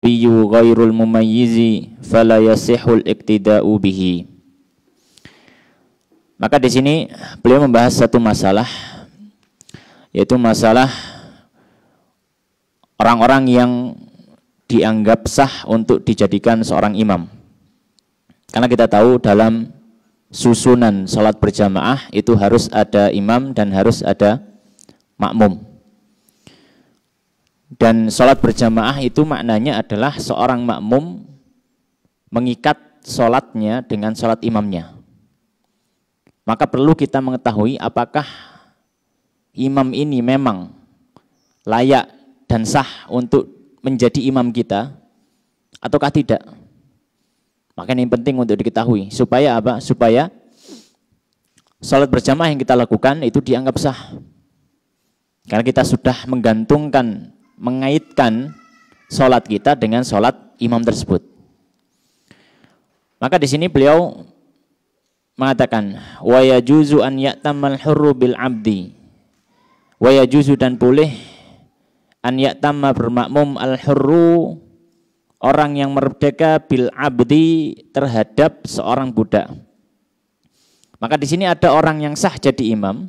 nabiyyu ghairul mumayyizi fala yasihul iktida'u bihi. Maka di sini beliau membahas satu masalah yaitu masalah orang-orang yang dianggap sah untuk dijadikan seorang imam. Karena kita tahu dalam susunan salat berjamaah itu harus ada imam dan harus ada makmum. Dan sholat berjamaah itu maknanya adalah seorang makmum mengikat sholatnya dengan sholat imamnya. Maka perlu kita mengetahui apakah imam ini memang layak dan sah untuk menjadi imam kita ataukah tidak. Maka ini penting untuk diketahui. Supaya apa? Supaya sholat berjamaah yang kita lakukan itu dianggap sah. Karena kita sudah menggantungkan mengaitkan sholat kita dengan sholat imam tersebut. Maka di sini beliau mengatakan wa yajuzu an ya'tamal hurru bil abdi wa yajuzu dan boleh an ya'tamma bermakmum al hurru orang yang merdeka bil abdi terhadap seorang budak. Maka di sini ada orang yang sah jadi imam,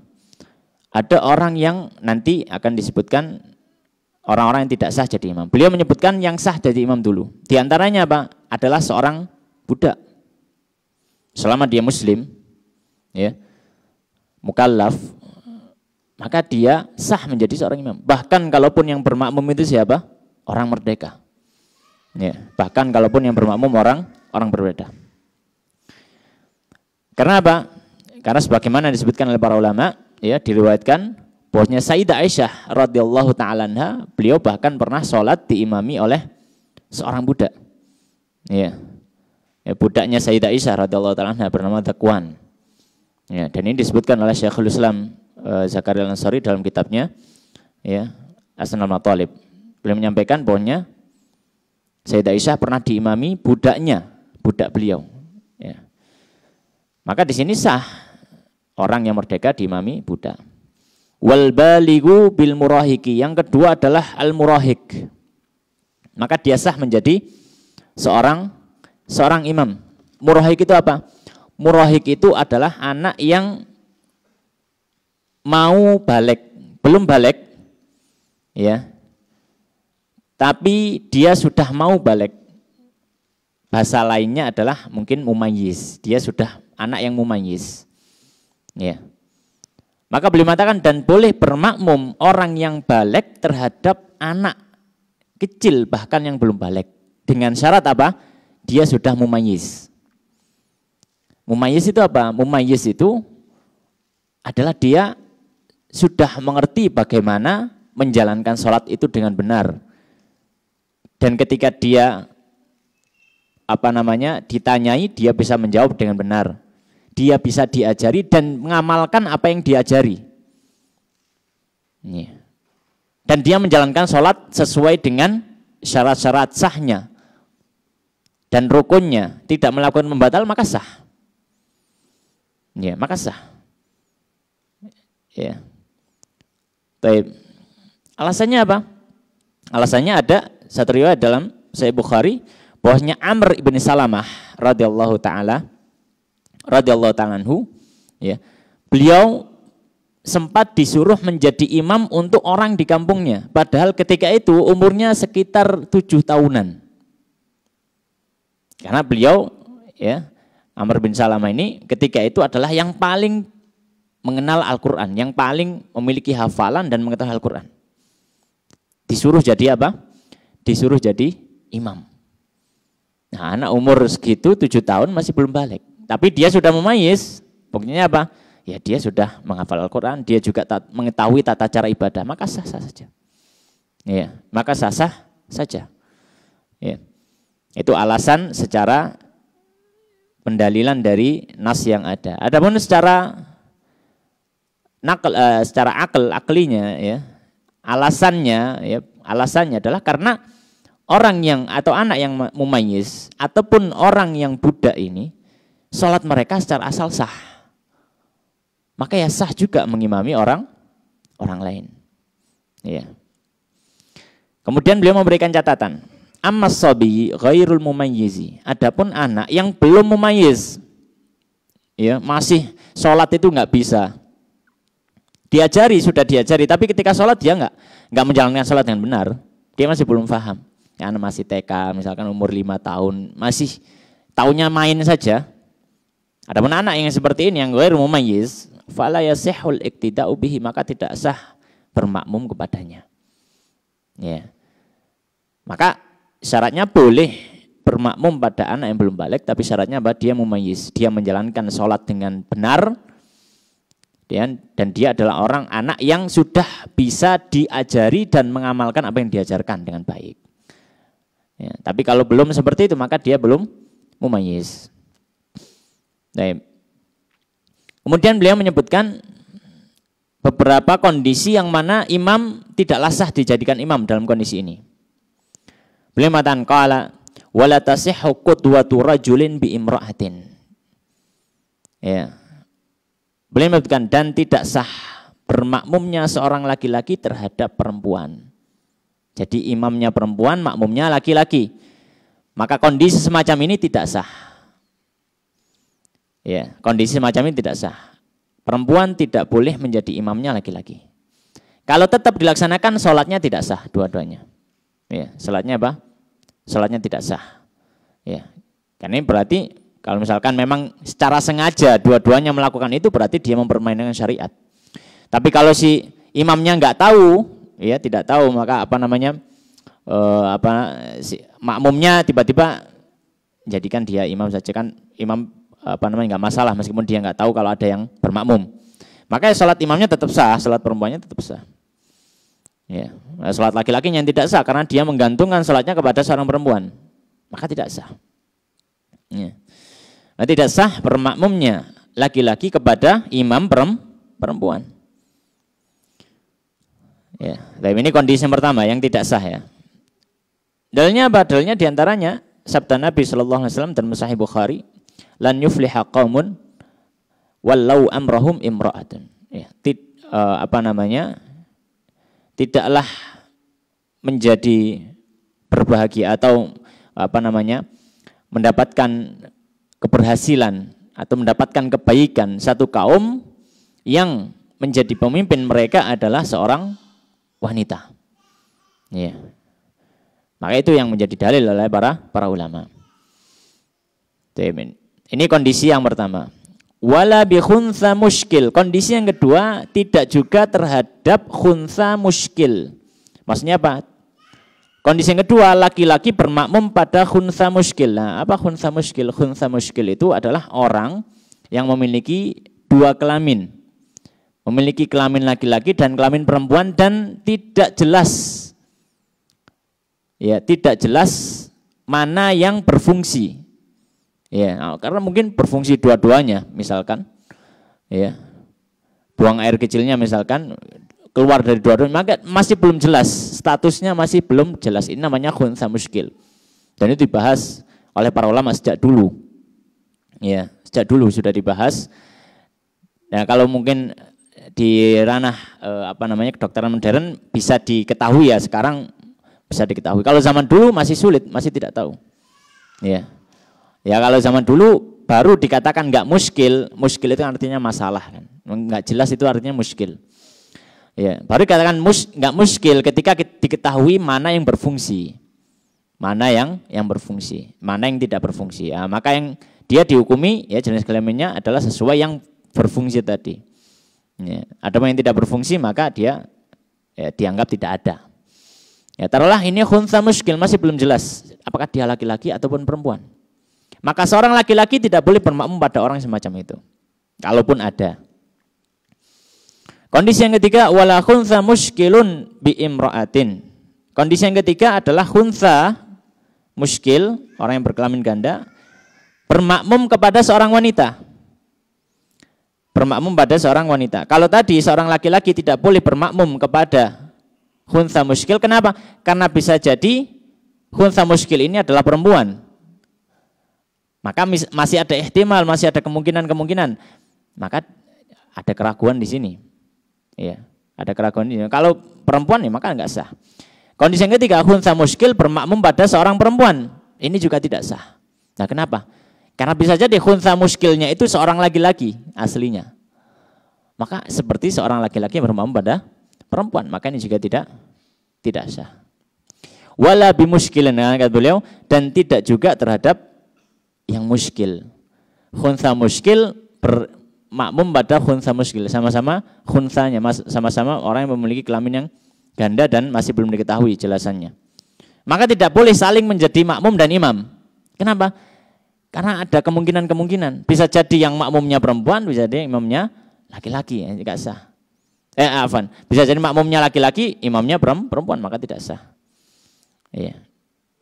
ada orang yang nanti akan disebutkan orang-orang yang tidak sah jadi imam. Beliau menyebutkan yang sah jadi imam dulu. Di antaranya apa? Adalah seorang budak. Selama dia muslim, ya, mukallaf, maka dia sah menjadi seorang imam. Bahkan kalaupun yang bermakmum itu siapa? Orang merdeka. Ya, bahkan kalaupun yang bermakmum orang orang berbeda. Karena apa? Karena sebagaimana disebutkan oleh para ulama, ya diriwayatkan Bahwasanya Sayyidah Aisyah radhiyallahu taala beliau bahkan pernah sholat diimami oleh seorang budak. Ya. ya budaknya Sayyidah Aisyah radhiyallahu taala bernama Dakwan. Ya, dan ini disebutkan oleh Syekhul Islam e, Zakaria Ansari dalam kitabnya ya, Asnal Matalib. Beliau menyampaikan bahwasanya Sayyidah Aisyah pernah diimami budaknya, budak beliau. Ya. Maka di sini sah orang yang merdeka diimami budak wal baligu bil murahiki. Yang kedua adalah al murahik. Maka dia sah menjadi seorang seorang imam. Murahik itu apa? Murahik itu adalah anak yang mau balik, belum balik ya. Tapi dia sudah mau balik. Bahasa lainnya adalah mungkin mumayyiz. Dia sudah anak yang mumayyiz. Ya. Maka beliau mengatakan dan boleh bermakmum orang yang balik terhadap anak kecil bahkan yang belum balik. Dengan syarat apa? Dia sudah mumayis. Mumayis itu apa? Mumayis itu adalah dia sudah mengerti bagaimana menjalankan sholat itu dengan benar. Dan ketika dia apa namanya ditanyai dia bisa menjawab dengan benar dia bisa diajari dan mengamalkan apa yang diajari. Dan dia menjalankan sholat sesuai dengan syarat-syarat sahnya dan rukunnya, tidak melakukan membatal maka sah. Ya, maka sah. Ya. Baik. Alasannya apa? Alasannya ada satu riwayat dalam Sahih Bukhari bahwasanya Amr ibn Salamah radhiyallahu taala radhiyallahu tanganhu ya beliau sempat disuruh menjadi imam untuk orang di kampungnya padahal ketika itu umurnya sekitar tujuh tahunan karena beliau ya Amr bin Salama ini ketika itu adalah yang paling mengenal Al-Quran, yang paling memiliki hafalan dan mengetahui Al-Quran. Disuruh jadi apa? Disuruh jadi imam. Nah anak umur segitu, tujuh tahun masih belum balik. Tapi dia sudah memayis, pokoknya apa? Ya dia sudah menghafal Al-Quran, dia juga tak mengetahui tata cara ibadah, maka sah-sah saja. Ya, maka sah-sah saja. Ya. Itu alasan secara pendalilan dari nas yang ada. Adapun secara nakal, uh, secara akal aklinya ya, alasannya ya, alasannya adalah karena orang yang atau anak yang mumayis ataupun orang yang budak ini sholat mereka secara asal sah. Maka ya sah juga mengimami orang orang lain. Iya. Kemudian beliau memberikan catatan. Ammas sobi ghairul mumayyizi. Adapun anak yang belum mumayyiz. Ya, masih sholat itu nggak bisa. Diajari, sudah diajari. Tapi ketika sholat dia nggak nggak menjalankan sholat dengan benar. Dia masih belum paham. Ya, anak masih TK, misalkan umur 5 tahun. Masih taunya main saja ada pun anak yang seperti ini yang gue mumayyiz, fala yasihul iktida'u bihi maka tidak sah bermakmum kepadanya. Ya. Maka syaratnya boleh bermakmum pada anak yang belum balik tapi syaratnya apa? Dia mumayyiz, dia menjalankan sholat dengan benar dan, ya, dan dia adalah orang anak yang sudah bisa diajari dan mengamalkan apa yang diajarkan dengan baik. Ya, tapi kalau belum seperti itu maka dia belum mumayyiz. Baik. Kemudian beliau menyebutkan beberapa kondisi yang mana imam tidaklah sah dijadikan imam dalam kondisi ini. Beliau mengatakan qala wala tasihhu qudwatu rajulin bi imra'atin. Ya. Beliau menyebutkan dan tidak sah bermakmumnya seorang laki-laki terhadap perempuan. Jadi imamnya perempuan, makmumnya laki-laki. Maka kondisi semacam ini tidak sah. Ya, kondisi macam ini tidak sah. Perempuan tidak boleh menjadi imamnya laki-laki. Kalau tetap dilaksanakan, sholatnya tidak sah dua-duanya. Ya, sholatnya apa? Sholatnya tidak sah. Ya, karena ini berarti kalau misalkan memang secara sengaja dua-duanya melakukan itu berarti dia mempermainkan syariat. Tapi kalau si imamnya nggak tahu, ya tidak tahu maka apa namanya eh, apa si, makmumnya tiba-tiba jadikan dia imam saja kan imam apa namanya nggak masalah meskipun dia nggak tahu kalau ada yang bermakmum. Makanya sholat imamnya tetap sah, sholat perempuannya tetap sah. Ya, nah, sholat laki-lakinya yang tidak sah karena dia menggantungkan sholatnya kepada seorang perempuan, maka tidak sah. Ya. Nah, tidak sah bermakmumnya laki-laki kepada imam perempuan. Ya, tapi nah, ini kondisi yang pertama yang tidak sah ya. Dalilnya apa? Dalilnya diantaranya sabda Nabi Shallallahu Alaihi Wasallam dan Musahih Bukhari lan yufliha qaumun walau amrahum imra'atun. Ya, tit, uh, apa namanya? Tidaklah menjadi berbahagia atau apa namanya? mendapatkan keberhasilan atau mendapatkan kebaikan satu kaum yang menjadi pemimpin mereka adalah seorang wanita. Ya. Maka itu yang menjadi dalil oleh para para ulama. Amin. Ini kondisi yang pertama. Wala bi khunsa muskil. Kondisi yang kedua tidak juga terhadap khunsa muskil. Maksudnya apa? Kondisi yang kedua laki-laki bermakmum pada khunsa muskil. Nah, apa khunsa muskil? Khunsa muskil itu adalah orang yang memiliki dua kelamin. Memiliki kelamin laki-laki dan kelamin perempuan dan tidak jelas. Ya, tidak jelas mana yang berfungsi. Ya, karena mungkin berfungsi dua-duanya, misalkan. Ya. Buang air kecilnya misalkan keluar dari dua-duanya, maka masih belum jelas, statusnya masih belum jelas. Ini namanya khunsa muskil. Dan itu dibahas oleh para ulama sejak dulu. Ya, sejak dulu sudah dibahas. Nah, kalau mungkin di ranah eh, apa namanya kedokteran modern bisa diketahui ya sekarang bisa diketahui. Kalau zaman dulu masih sulit, masih tidak tahu. Ya. Ya kalau zaman dulu baru dikatakan nggak muskil, muskil itu artinya masalah kan. Nggak jelas itu artinya muskil. Ya, baru dikatakan mus, nggak muskil ketika diketahui mana yang berfungsi, mana yang yang berfungsi, mana yang tidak berfungsi. Ya, maka yang dia dihukumi ya jenis kelaminnya adalah sesuai yang berfungsi tadi. Ya, ada yang tidak berfungsi maka dia ya, dianggap tidak ada. Ya, taruhlah ini khunsa muskil masih belum jelas apakah dia laki-laki ataupun perempuan. Maka seorang laki-laki tidak boleh bermakmum pada orang semacam itu. Kalaupun ada. Kondisi yang ketiga wala khunsa muskilun bi imra'atin. Kondisi yang ketiga adalah khunsa muskil, orang yang berkelamin ganda bermakmum kepada seorang wanita. Bermakmum pada seorang wanita. Kalau tadi seorang laki-laki tidak boleh bermakmum kepada khunsa muskil, kenapa? Karena bisa jadi khunsa muskil ini adalah perempuan. Maka masih ada ihtimal, masih ada kemungkinan-kemungkinan. Maka ada keraguan di sini. Ya, ada keraguan di sini. Kalau perempuan ya maka enggak sah. Kondisi yang ketiga, khunsa muskil bermakmum pada seorang perempuan. Ini juga tidak sah. Nah kenapa? Karena bisa jadi khunsa muskilnya itu seorang laki-laki aslinya. Maka seperti seorang laki-laki yang bermakmum pada perempuan. Maka ini juga tidak tidak sah. Wala bimuskilin, nah, kata beliau. Dan tidak juga terhadap yang muskil. Khunsa muskil ber, makmum pada khunsa muskil sama-sama khunsanya sama-sama orang yang memiliki kelamin yang ganda dan masih belum diketahui jelasannya. Maka tidak boleh saling menjadi makmum dan imam. Kenapa? Karena ada kemungkinan-kemungkinan. Bisa jadi yang makmumnya perempuan, bisa jadi imamnya laki-laki, ya, tidak sah. Eh, afan. Bisa jadi makmumnya laki-laki, imamnya perempuan, maka tidak sah. Iya.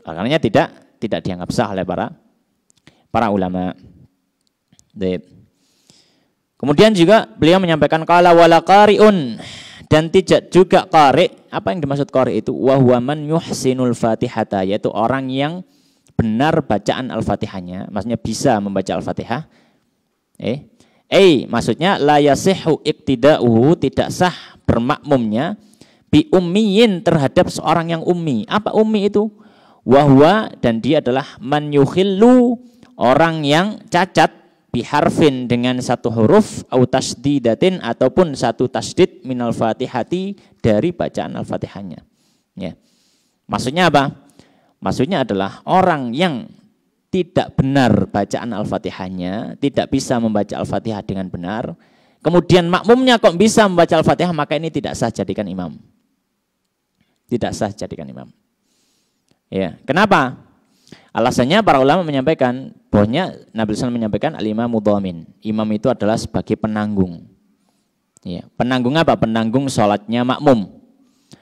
akarnya tidak tidak dianggap sah oleh para para ulama. Baik. Kemudian juga beliau menyampaikan kalau wala qari'un dan tidak juga qari. Apa yang dimaksud qari itu wahwa man yuhsinul Fatihata yaitu orang yang benar bacaan Al-Fatihahnya, maksudnya bisa membaca Al-Fatihah. Eh, eh maksudnya la yasihu iktida'uhu tidak sah bermakmumnya bi ummiyin terhadap seorang yang ummi. Apa ummi itu? Wahwa dan dia adalah man yukhillu orang yang cacat biharfin dengan satu huruf au tasdidatin ataupun satu tasdid minal fatihati dari bacaan al-fatihahnya. Ya. Maksudnya apa? Maksudnya adalah orang yang tidak benar bacaan al-fatihahnya, tidak bisa membaca al-fatihah dengan benar, kemudian makmumnya kok bisa membaca al-fatihah, maka ini tidak sah jadikan imam. Tidak sah jadikan imam. Ya, kenapa? Alasannya para ulama menyampaikan bahwanya Nabi SAW menyampaikan alimah mudhamin. Imam itu adalah sebagai penanggung. Ya, penanggung apa? Penanggung sholatnya makmum.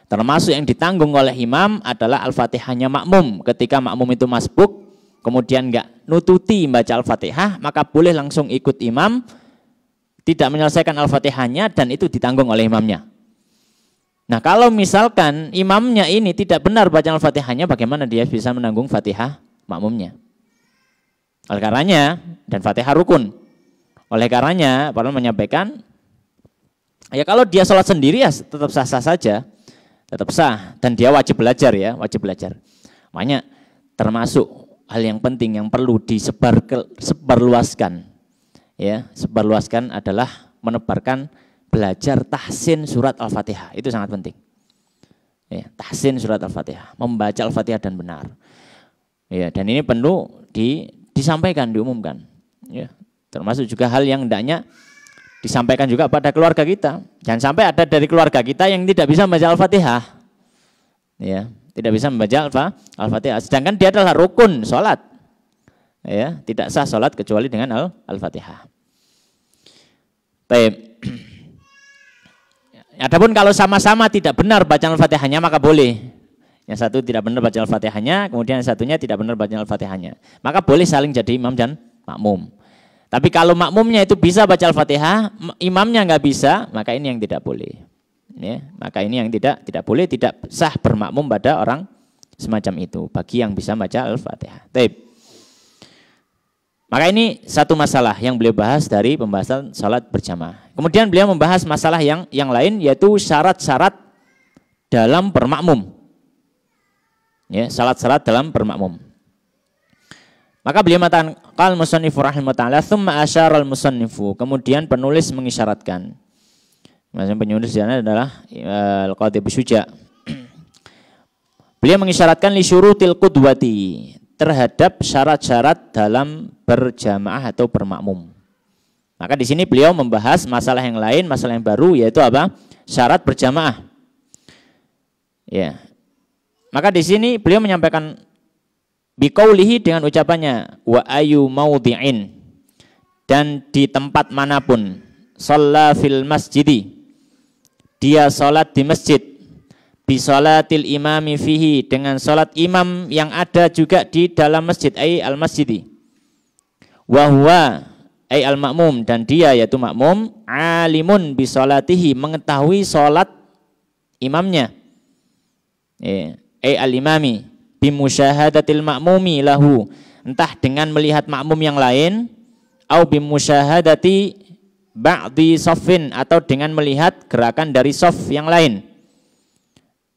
Termasuk yang ditanggung oleh imam adalah al-fatihahnya makmum. Ketika makmum itu masbuk, kemudian nggak nututi baca al-fatihah, maka boleh langsung ikut imam, tidak menyelesaikan al-fatihahnya dan itu ditanggung oleh imamnya. Nah kalau misalkan imamnya ini tidak benar baca al-fatihahnya, bagaimana dia bisa menanggung fatihah makmumnya. Oleh karenanya dan Fatihah rukun. Oleh karenanya para menyampaikan ya kalau dia sholat sendiri ya tetap sah-sah saja, tetap sah dan dia wajib belajar ya, wajib belajar. Makanya termasuk hal yang penting yang perlu disebar ke, sebarluaskan ya, sebarluaskan adalah menebarkan belajar tahsin surat Al-Fatihah. Itu sangat penting. Ya, tahsin surat Al-Fatihah, membaca Al-Fatihah dan benar. Ya, dan ini perlu di, disampaikan, diumumkan. Ya, termasuk juga hal yang hendaknya disampaikan juga pada keluarga kita. Jangan sampai ada dari keluarga kita yang tidak bisa membaca Al-Fatihah. Ya, tidak bisa membaca Al-Fatihah. Sedangkan dia adalah rukun salat. Ya, tidak sah salat kecuali dengan Al-Fatihah. Baik. Adapun kalau sama-sama tidak benar bacaan Al-Fatihahnya maka boleh yang satu tidak benar baca Al-Fatihahnya, kemudian yang satunya tidak benar baca Al-Fatihahnya. Maka boleh saling jadi imam dan makmum. Tapi kalau makmumnya itu bisa baca Al-Fatihah, imamnya nggak bisa, maka ini yang tidak boleh. Ya, maka ini yang tidak tidak boleh, tidak sah bermakmum pada orang semacam itu bagi yang bisa baca Al-Fatihah. Taib. Maka ini satu masalah yang beliau bahas dari pembahasan salat berjamaah. Kemudian beliau membahas masalah yang yang lain yaitu syarat-syarat dalam bermakmum ya salat-salat dalam bermakmum. Maka beliau mengatakan qal musannifu rahimahullah thumma asyara musannifu kemudian penulis mengisyaratkan. Maksudnya penulis di sana adalah eh, Al-Qadhi Suja. Beliau mengisyaratkan li syurutil qudwati terhadap syarat-syarat dalam berjamaah atau bermakmum. Maka di sini beliau membahas masalah yang lain, masalah yang baru yaitu apa? Syarat berjamaah. Ya, maka di sini beliau menyampaikan biqaulihi dengan ucapannya wa ayu maudhi'in dan di tempat manapun shalla fil masjidi dia salat di masjid bi salatil imami fihi dengan salat imam yang ada juga di dalam masjid ai al masjidi wa huwa ai al makmum dan dia yaitu makmum alimun bi salatihi mengetahui salat imamnya yeah ay eh, al-imami musyahadatil ma'mumi lahu entah dengan melihat makmum yang lain au musyahadati ba'di sofin atau dengan melihat gerakan dari sof yang lain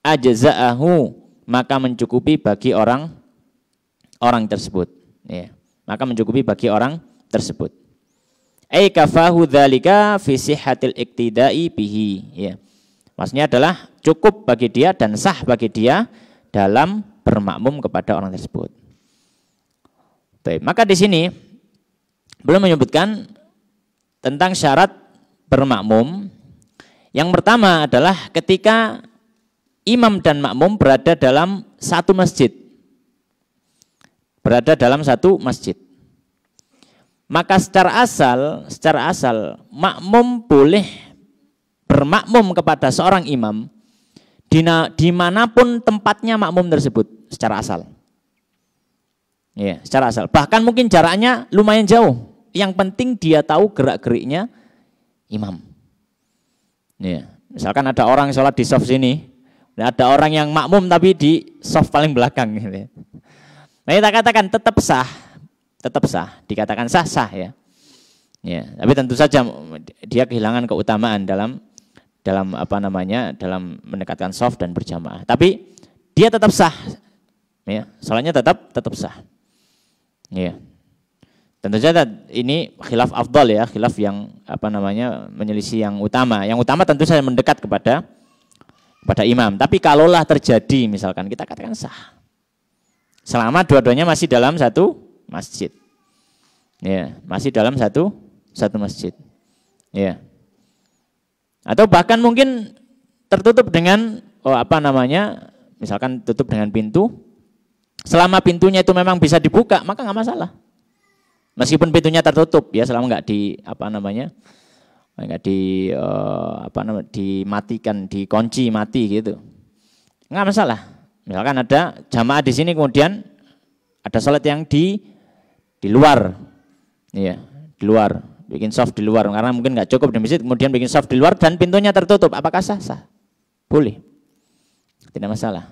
ajza'ahu maka mencukupi bagi orang orang tersebut ya maka mencukupi bagi orang tersebut ay eh, kafahu dzalika fi sihhatil iktidai bihi ya maksudnya adalah cukup bagi dia dan sah bagi dia dalam bermakmum kepada orang tersebut. maka di sini belum menyebutkan tentang syarat bermakmum. Yang pertama adalah ketika imam dan makmum berada dalam satu masjid. Berada dalam satu masjid. Maka secara asal, secara asal makmum boleh bermakmum kepada seorang imam Dina, dimanapun tempatnya makmum tersebut secara asal. Ya, secara asal. Bahkan mungkin jaraknya lumayan jauh. Yang penting dia tahu gerak-geriknya imam. Ya, misalkan ada orang sholat di soft sini, ada orang yang makmum tapi di soft paling belakang. Gitu ya. Nah, kita katakan tetap sah, tetap sah. Dikatakan sah sah ya. Ya, tapi tentu saja dia kehilangan keutamaan dalam dalam apa namanya dalam mendekatkan soft dan berjamaah. Tapi dia tetap sah, ya soalnya tetap tetap sah. Ya. Tentu saja ini khilaf afdol ya, khilaf yang apa namanya menyelisih yang utama. Yang utama tentu saja mendekat kepada kepada imam. Tapi kalaulah terjadi misalkan kita katakan sah. Selama dua-duanya masih dalam satu masjid. Ya, masih dalam satu satu masjid. Ya. Atau bahkan mungkin tertutup dengan oh apa namanya? Misalkan tutup dengan pintu. Selama pintunya itu memang bisa dibuka, maka nggak masalah. Meskipun pintunya tertutup ya selama nggak di apa namanya? nggak di uh, apa namanya dimatikan, dikunci mati gitu. Nggak masalah. Misalkan ada jamaah di sini kemudian ada sholat yang di di luar, iya di luar bikin soft di luar karena mungkin nggak cukup di masjid kemudian bikin soft di luar dan pintunya tertutup apakah sah sah boleh tidak masalah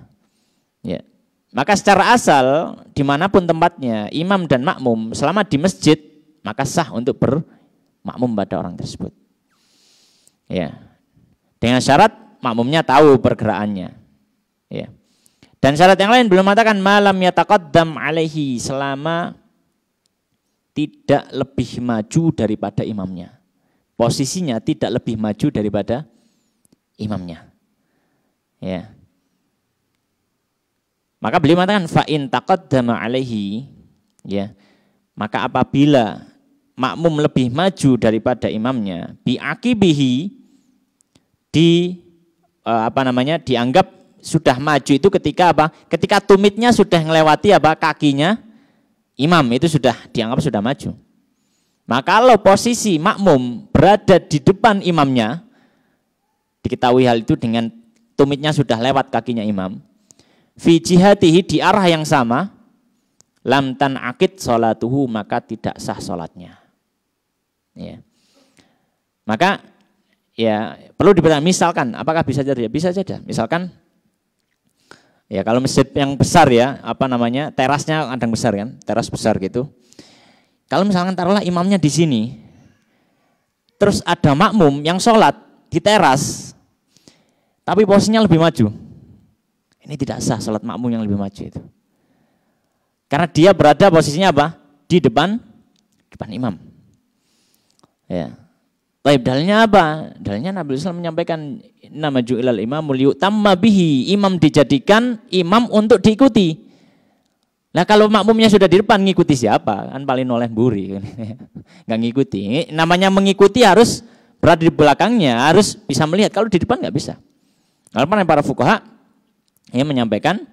ya maka secara asal dimanapun tempatnya imam dan makmum selama di masjid maka sah untuk bermakmum pada orang tersebut ya dengan syarat makmumnya tahu pergerakannya ya dan syarat yang lain belum mengatakan malam yataqaddam alehi selama tidak lebih maju daripada imamnya. Posisinya tidak lebih maju daripada imamnya. Ya. Maka beliau mengatakan fa'in taqaddama alaihi ya. Maka apabila makmum lebih maju daripada imamnya bi akibihi di e, apa namanya dianggap sudah maju itu ketika apa? Ketika tumitnya sudah melewati apa kakinya imam itu sudah dianggap sudah maju. Maka nah, kalau posisi makmum berada di depan imamnya, diketahui hal itu dengan tumitnya sudah lewat kakinya imam. Fi jihatihi di arah yang sama, lam tan akid solatuhu maka tidak sah sholatnya. Ya. Maka ya perlu diperhatikan misalkan apakah bisa jadi? bisa saja misalkan Ya kalau masjid yang besar ya, apa namanya, terasnya kadang besar kan, teras besar gitu. Kalau misalkan taruhlah imamnya di sini, terus ada makmum yang sholat di teras, tapi posisinya lebih maju. Ini tidak sah sholat makmum yang lebih maju itu. Karena dia berada posisinya apa? Di depan, depan imam. Ya, Baik, dalilnya apa? dalnya Nabi Islam menyampaikan nama juhilal imam muliu tamma bihi. Imam dijadikan imam untuk diikuti. Nah kalau makmumnya sudah di depan ngikuti siapa? Kan paling oleh buri. Nggak ngikuti. Namanya mengikuti harus berada di belakangnya, harus bisa melihat. Kalau di depan nggak bisa. kalau mana para fukaha ya, menyampaikan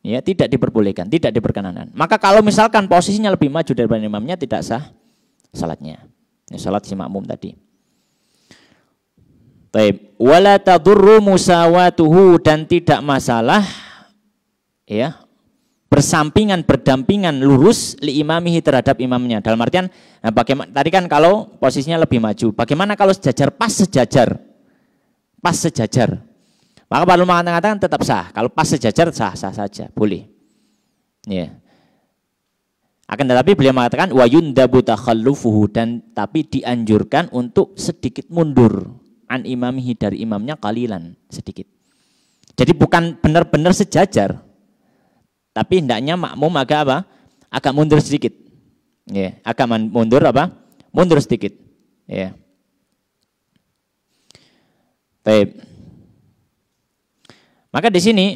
ya tidak diperbolehkan, tidak diperkenankan Maka kalau misalkan posisinya lebih maju daripada imamnya tidak sah salatnya. Ya, salat si makmum tadi. Taib. Wala tadurru musawatuhu dan tidak masalah ya bersampingan berdampingan lurus li imamihi terhadap imamnya. Dalam artian nah bagaimana tadi kan kalau posisinya lebih maju, bagaimana kalau sejajar pas sejajar? Pas sejajar. Maka perlu mengatakan tetap sah. Kalau pas sejajar sah sah saja, boleh. Ya. Akan tetapi beliau mengatakan wayunda buta dan tapi dianjurkan untuk sedikit mundur an imamihi dari imamnya kalilan sedikit. Jadi bukan benar-benar sejajar, tapi hendaknya makmum agak apa? Agak mundur sedikit. Ya, agak mundur apa? Mundur sedikit. Ya. Baik. Maka di sini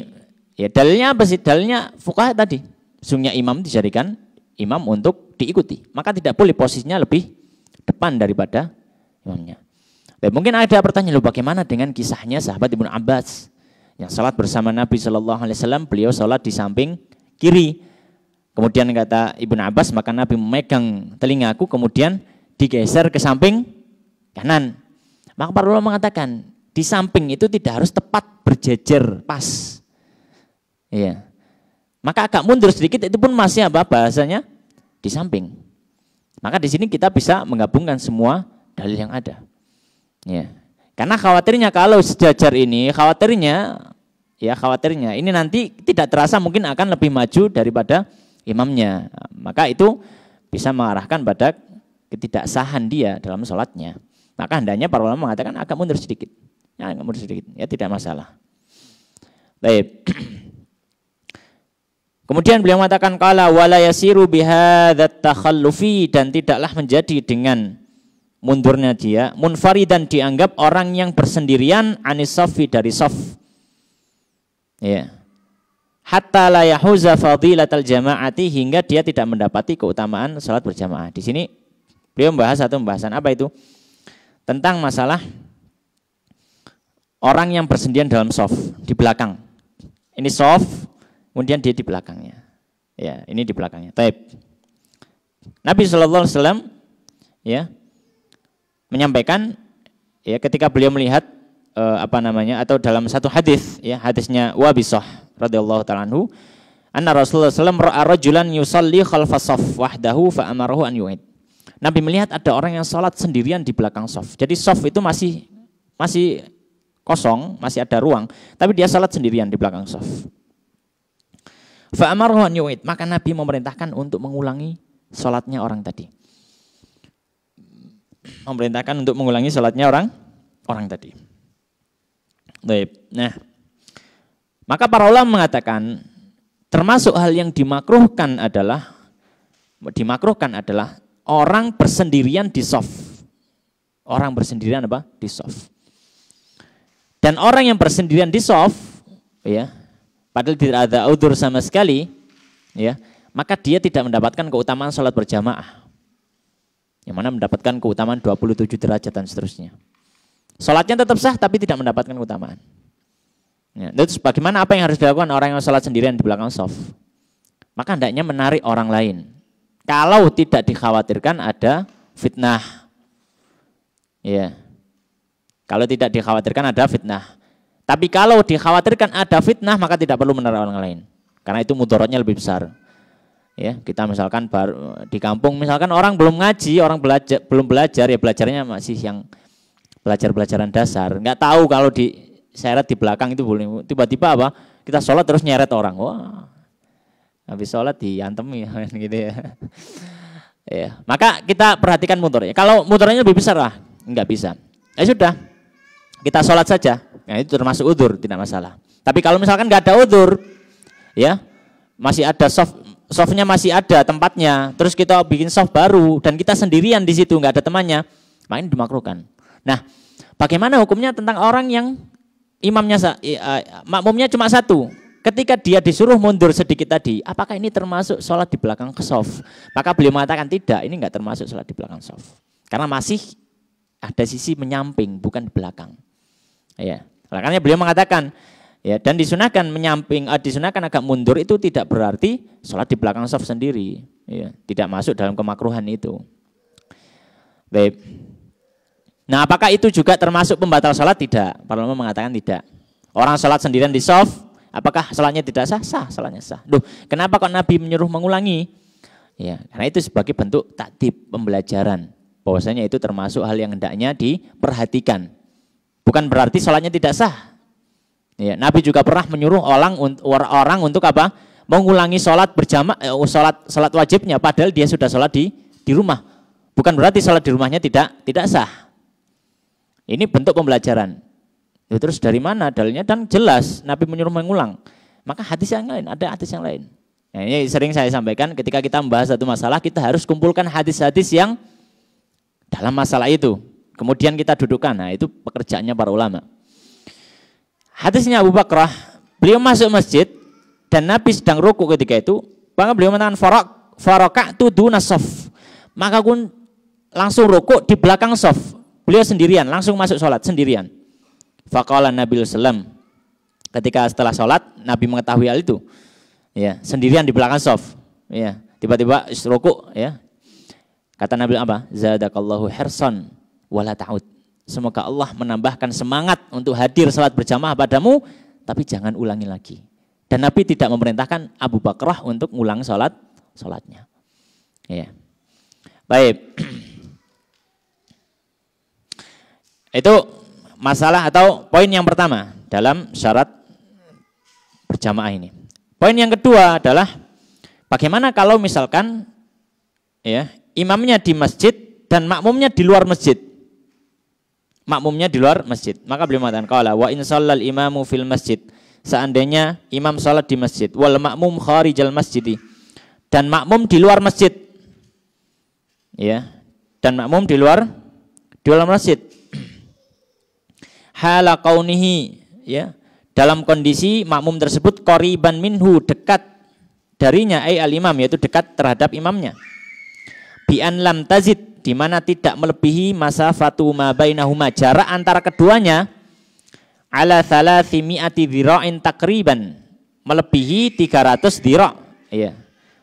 ya dalilnya apa sih? Dalilnya fukah tadi. Sungnya imam dijadikan imam untuk diikuti. Maka tidak boleh posisinya lebih depan daripada imamnya. Dan mungkin ada pertanyaan, loh bagaimana dengan kisahnya sahabat Ibnu Abbas yang salat bersama Nabi Shallallahu Alaihi Wasallam, beliau salat di samping kiri. Kemudian kata Ibnu Abbas, maka Nabi memegang telingaku, kemudian digeser ke samping kanan. Maka para ulama mengatakan di samping itu tidak harus tepat berjejer pas. Iya. Maka agak mundur sedikit itu pun masih apa bahasanya di samping. Maka di sini kita bisa menggabungkan semua dalil yang ada. Ya. Karena khawatirnya kalau sejajar ini, khawatirnya ya khawatirnya ini nanti tidak terasa mungkin akan lebih maju daripada imamnya. Maka itu bisa mengarahkan pada ketidaksahan dia dalam sholatnya. Maka hendaknya para ulama mengatakan agak mundur sedikit. Ya, agak mundur sedikit, ya tidak masalah. Baik. Kemudian beliau mengatakan kala wala yasiru bihadzat takhallufi dan tidaklah menjadi dengan mundurnya dia dan dianggap orang yang bersendirian anisofi dari sof ya hatta la yahuza fadilatal jama'ati hingga dia tidak mendapati keutamaan salat berjamaah di sini beliau membahas satu pembahasan apa itu tentang masalah orang yang bersendirian dalam soft di belakang ini soft kemudian dia di belakangnya ya ini di belakangnya taib Nabi Shallallahu Alaihi Wasallam ya menyampaikan ya ketika beliau melihat eh, apa namanya atau dalam satu hadis ya hadisnya Wabisah radhiyallahu taala anhu anna Rasulullah sallallahu ra'a rajulan yusalli khalfa saf wahdahu fa amarahu an yu'id. Nabi melihat ada orang yang sholat sendirian di belakang sof. Jadi sof itu masih masih kosong, masih ada ruang, tapi dia sholat sendirian di belakang sof. Fa'amaruhu an yu'id. Maka Nabi memerintahkan untuk mengulangi sholatnya orang tadi memerintahkan untuk mengulangi sholatnya orang orang tadi. Baik. Nah, maka para ulama mengatakan termasuk hal yang dimakruhkan adalah dimakruhkan adalah orang bersendirian di soft. Orang bersendirian apa? Di soft. Dan orang yang bersendirian di soft, ya, padahal tidak ada udur sama sekali, ya, maka dia tidak mendapatkan keutamaan sholat berjamaah. Yang mana mendapatkan keutamaan 27 derajat dan seterusnya. Salatnya tetap sah tapi tidak mendapatkan keutamaan. Ya, terus bagaimana apa yang harus dilakukan orang yang sholat sendirian di belakang soft? Maka hendaknya menarik orang lain. Kalau tidak dikhawatirkan ada fitnah. Ya. Kalau tidak dikhawatirkan ada fitnah. Tapi kalau dikhawatirkan ada fitnah maka tidak perlu menarik orang lain. Karena itu mudaratnya lebih besar ya kita misalkan baru di kampung misalkan orang belum ngaji orang belajar belum belajar ya belajarnya masih yang belajar belajaran dasar nggak tahu kalau di seret di belakang itu boleh tiba-tiba apa kita sholat terus nyeret orang wah habis sholat diantem ya gitu ya ya maka kita perhatikan motornya kalau motornya lebih besar lah nggak bisa ya sudah kita sholat saja nah itu termasuk udur tidak masalah tapi kalau misalkan nggak ada udur ya masih ada soft softnya masih ada tempatnya, terus kita bikin soft baru dan kita sendirian di situ nggak ada temannya, main dimakruhkan. Nah, bagaimana hukumnya tentang orang yang imamnya makmumnya cuma satu? Ketika dia disuruh mundur sedikit tadi, apakah ini termasuk sholat di belakang soft? Maka beliau mengatakan tidak, ini nggak termasuk sholat di belakang soft. Karena masih ada sisi menyamping, bukan di belakang. Ya, makanya beliau mengatakan, Ya, dan disunahkan menyamping, uh, disunahkan agak mundur itu tidak berarti sholat di belakang saf sendiri. Ya, tidak masuk dalam kemakruhan itu. Baik. Nah, apakah itu juga termasuk pembatal sholat? Tidak. Para ulama mengatakan tidak. Orang sholat sendirian di sof, apakah sholatnya tidak sah? Sah, sholatnya sah. Duh, kenapa kok Nabi menyuruh mengulangi? Ya, karena itu sebagai bentuk taktib pembelajaran. Bahwasanya itu termasuk hal yang hendaknya diperhatikan. Bukan berarti sholatnya tidak sah, Ya, Nabi juga pernah menyuruh orang orang untuk apa? Mengulangi sholat berjamaah, eh, oh, sholat sholat wajibnya, padahal dia sudah sholat di di rumah. Bukan berarti sholat di rumahnya tidak tidak sah. Ini bentuk pembelajaran. Ya, terus dari mana dalilnya? Dan jelas Nabi menyuruh mengulang. Maka hadis yang lain, ada hadis yang lain. Ya, ini sering saya sampaikan ketika kita membahas satu masalah, kita harus kumpulkan hadis-hadis yang dalam masalah itu. Kemudian kita dudukkan. Nah, itu pekerjaannya para ulama. Hadisnya Abu Bakrah, beliau masuk masjid dan Nabi sedang ruku ketika itu, maka beliau mengatakan farok farokak tu dunasof. Maka pun langsung ruku di belakang sof. Beliau sendirian, langsung masuk sholat sendirian. Fakola Nabi Sallam. Ketika setelah sholat, Nabi mengetahui hal itu. Ya, sendirian di belakang sof. Ya, tiba-tiba ruku ya. Kata Nabi apa? Zadakallahu herson wala ta'ud. Semoga Allah menambahkan semangat untuk hadir salat berjamaah padamu, tapi jangan ulangi lagi. Dan Nabi tidak memerintahkan Abu Bakrah untuk ulang salat salatnya. Ya. Baik. Itu masalah atau poin yang pertama dalam syarat berjamaah ini. Poin yang kedua adalah bagaimana kalau misalkan ya imamnya di masjid dan makmumnya di luar masjid makmumnya di luar masjid. Maka beliau mengatakan qala wa in shallal imamu fil masjid. Seandainya imam salat di masjid wal makmum kharijal masjid dan makmum di luar masjid. Ya. Dan makmum di luar di luar masjid. Hala kaunihi ya. Dalam kondisi makmum tersebut koriban minhu dekat darinya ay al imam yaitu dekat terhadap imamnya. Bi an lam tazid di mana tidak melebihi masa ma bainahuma jarak antara keduanya ala ati dhira'in takriban melebihi 300 dirok ya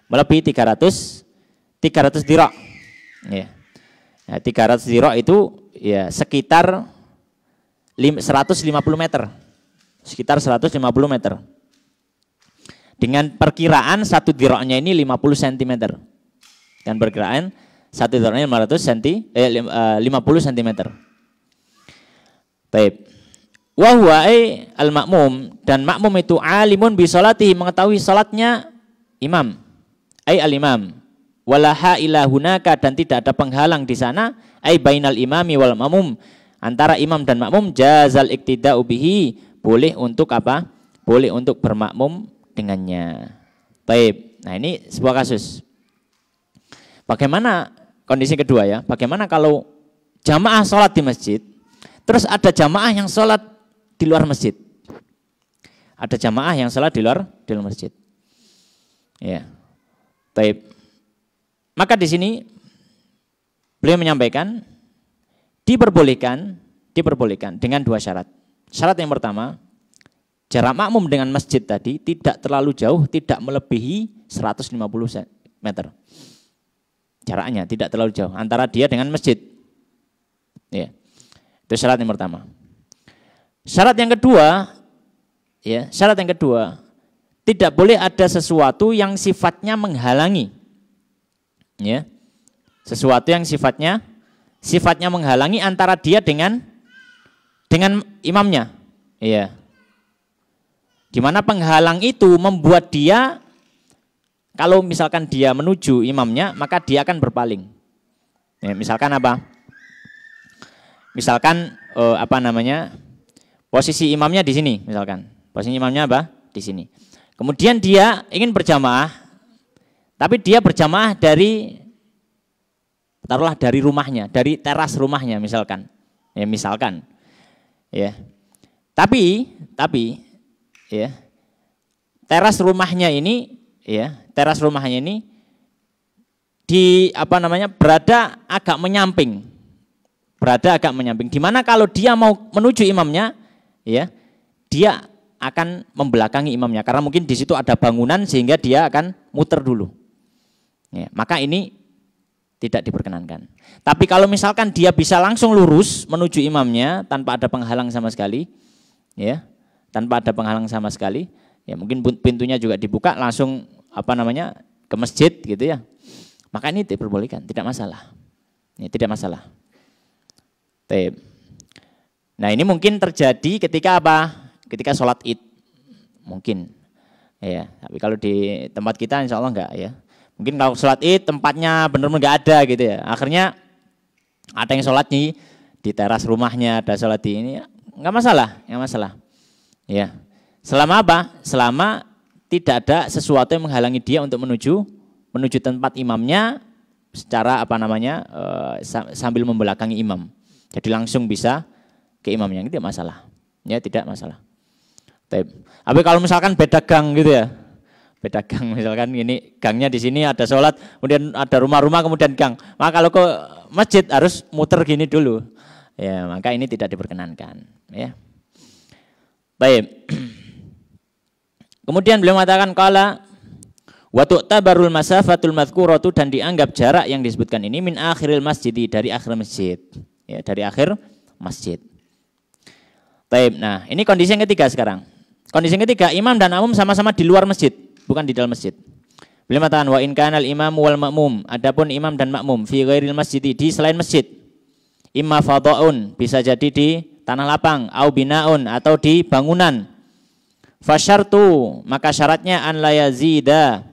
melebihi 300 300 dirok ya nah, 300 dirok itu ya sekitar 150 meter sekitar 150 meter dengan perkiraan satu diroknya ini 50 cm. Dan perkiraan satu liternya 500 cm, eh, 50 cm. Eh, Baik. wahai eh, al-makmum dan makmum itu alimun bisa latih mengetahui salatnya imam. Ai al-imam. Walaha ilahunaka dan tidak ada penghalang di sana. Ai bainal imami wal makmum. Antara imam dan makmum jazal iktida'u ubihi boleh untuk apa? Boleh untuk bermakmum dengannya. Baik. Nah, ini sebuah kasus. Bagaimana Kondisi kedua ya, bagaimana kalau jamaah sholat di masjid, terus ada jamaah yang sholat di luar masjid. Ada jamaah yang sholat di luar di luar masjid. Ya, taib. Maka di sini beliau menyampaikan diperbolehkan, diperbolehkan dengan dua syarat. Syarat yang pertama, jarak makmum dengan masjid tadi tidak terlalu jauh, tidak melebihi 150 meter jaraknya tidak terlalu jauh antara dia dengan masjid. Ya. Itu syarat yang pertama. Syarat yang kedua, ya, syarat yang kedua, tidak boleh ada sesuatu yang sifatnya menghalangi. Ya. Sesuatu yang sifatnya sifatnya menghalangi antara dia dengan dengan imamnya. Iya. Di penghalang itu membuat dia kalau misalkan dia menuju imamnya, maka dia akan berpaling. Ya, misalkan apa? Misalkan eh, apa namanya? Posisi imamnya di sini, misalkan. Posisi imamnya apa? Di sini. Kemudian dia ingin berjamaah, tapi dia berjamaah dari taruhlah dari rumahnya, dari teras rumahnya misalkan. Ya, misalkan. Ya. Tapi, tapi ya. Teras rumahnya ini ya teras rumahnya ini di apa namanya berada agak menyamping berada agak menyamping dimana kalau dia mau menuju imamnya ya dia akan membelakangi imamnya karena mungkin di situ ada bangunan sehingga dia akan muter dulu ya, maka ini tidak diperkenankan tapi kalau misalkan dia bisa langsung lurus menuju imamnya tanpa ada penghalang sama sekali ya tanpa ada penghalang sama sekali Ya mungkin pintunya juga dibuka langsung apa namanya ke masjid gitu ya. Maka ini diperbolehkan, tidak masalah. Ini tidak masalah. Taip. Nah ini mungkin terjadi ketika apa? Ketika sholat id. Mungkin. Ya, tapi kalau di tempat kita insya Allah enggak ya. Mungkin kalau sholat id tempatnya benar-benar enggak ada gitu ya. Akhirnya ada yang sholat nih di teras rumahnya, ada sholat di ini. Enggak masalah, enggak masalah. Ya, Selama apa? Selama tidak ada sesuatu yang menghalangi dia untuk menuju menuju tempat imamnya secara apa namanya eh, sambil membelakangi imam. Jadi langsung bisa ke imamnya itu tidak ya, masalah. Ya tidak masalah. Tapi kalau misalkan beda gang gitu ya, beda gang misalkan ini gangnya di sini ada sholat, kemudian ada rumah-rumah kemudian gang. Maka kalau ke masjid harus muter gini dulu. Ya maka ini tidak diperkenankan. Ya. Baik. Kemudian beliau mengatakan kala Watu tabarul masafatul madhkuratu dan dianggap jarak yang disebutkan ini min akhiril masjid dari akhir masjid. Ya, dari akhir masjid. Taib. Nah, ini kondisi yang ketiga sekarang. Kondisi yang ketiga, imam dan makmum sama-sama di luar masjid, bukan di dalam masjid. Beliau mengatakan wa in kanal imam wal makmum, adapun imam dan makmum fi ghairil masjid di selain masjid. Imma fadhaun, bisa jadi di tanah lapang, au binaun atau di bangunan Fasyartu, maka syaratnya an yazida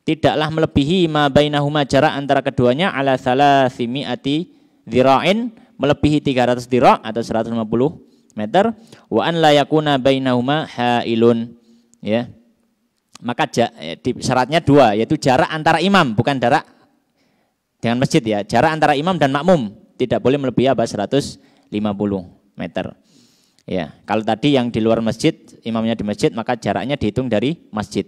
tidaklah melebihi ma bainahuma jarak antara keduanya ala ati dhira'in melebihi 300 dhira' atau 150 meter wa an yakuna bainahuma hailun ya maka ja, eh, syaratnya dua yaitu jarak antara imam bukan jarak dengan masjid ya jarak antara imam dan makmum tidak boleh melebihi apa 150 meter ya kalau tadi yang di luar masjid imamnya di masjid, maka jaraknya dihitung dari masjid.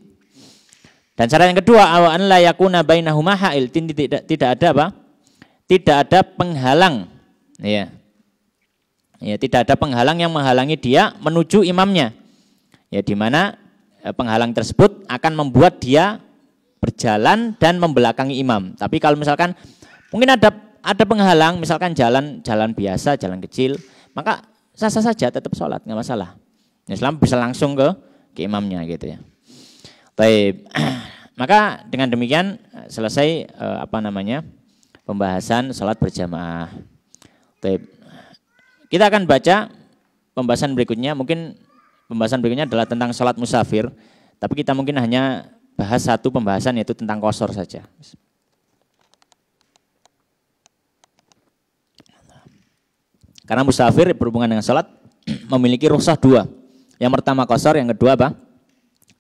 Dan cara yang kedua, awan la yakuna bainahuma ha'il, tidak tidak ada apa? Tidak ada penghalang. Ya. Ya, tidak ada penghalang yang menghalangi dia menuju imamnya. Ya, di mana eh, penghalang tersebut akan membuat dia berjalan dan membelakangi imam. Tapi kalau misalkan mungkin ada ada penghalang, misalkan jalan jalan biasa, jalan kecil, maka sah-sah saja tetap sholat nggak masalah. Islam bisa langsung ke ke imamnya gitu ya. Taib. Maka dengan demikian eh, selesai eh, apa namanya pembahasan salat berjamaah. Taib. Kita akan baca pembahasan berikutnya. Mungkin pembahasan berikutnya adalah tentang salat musafir. Tapi kita mungkin hanya bahas satu pembahasan yaitu tentang kosor saja. Karena musafir berhubungan dengan salat memiliki rukhsah dua. Yang pertama kosor, yang kedua apa?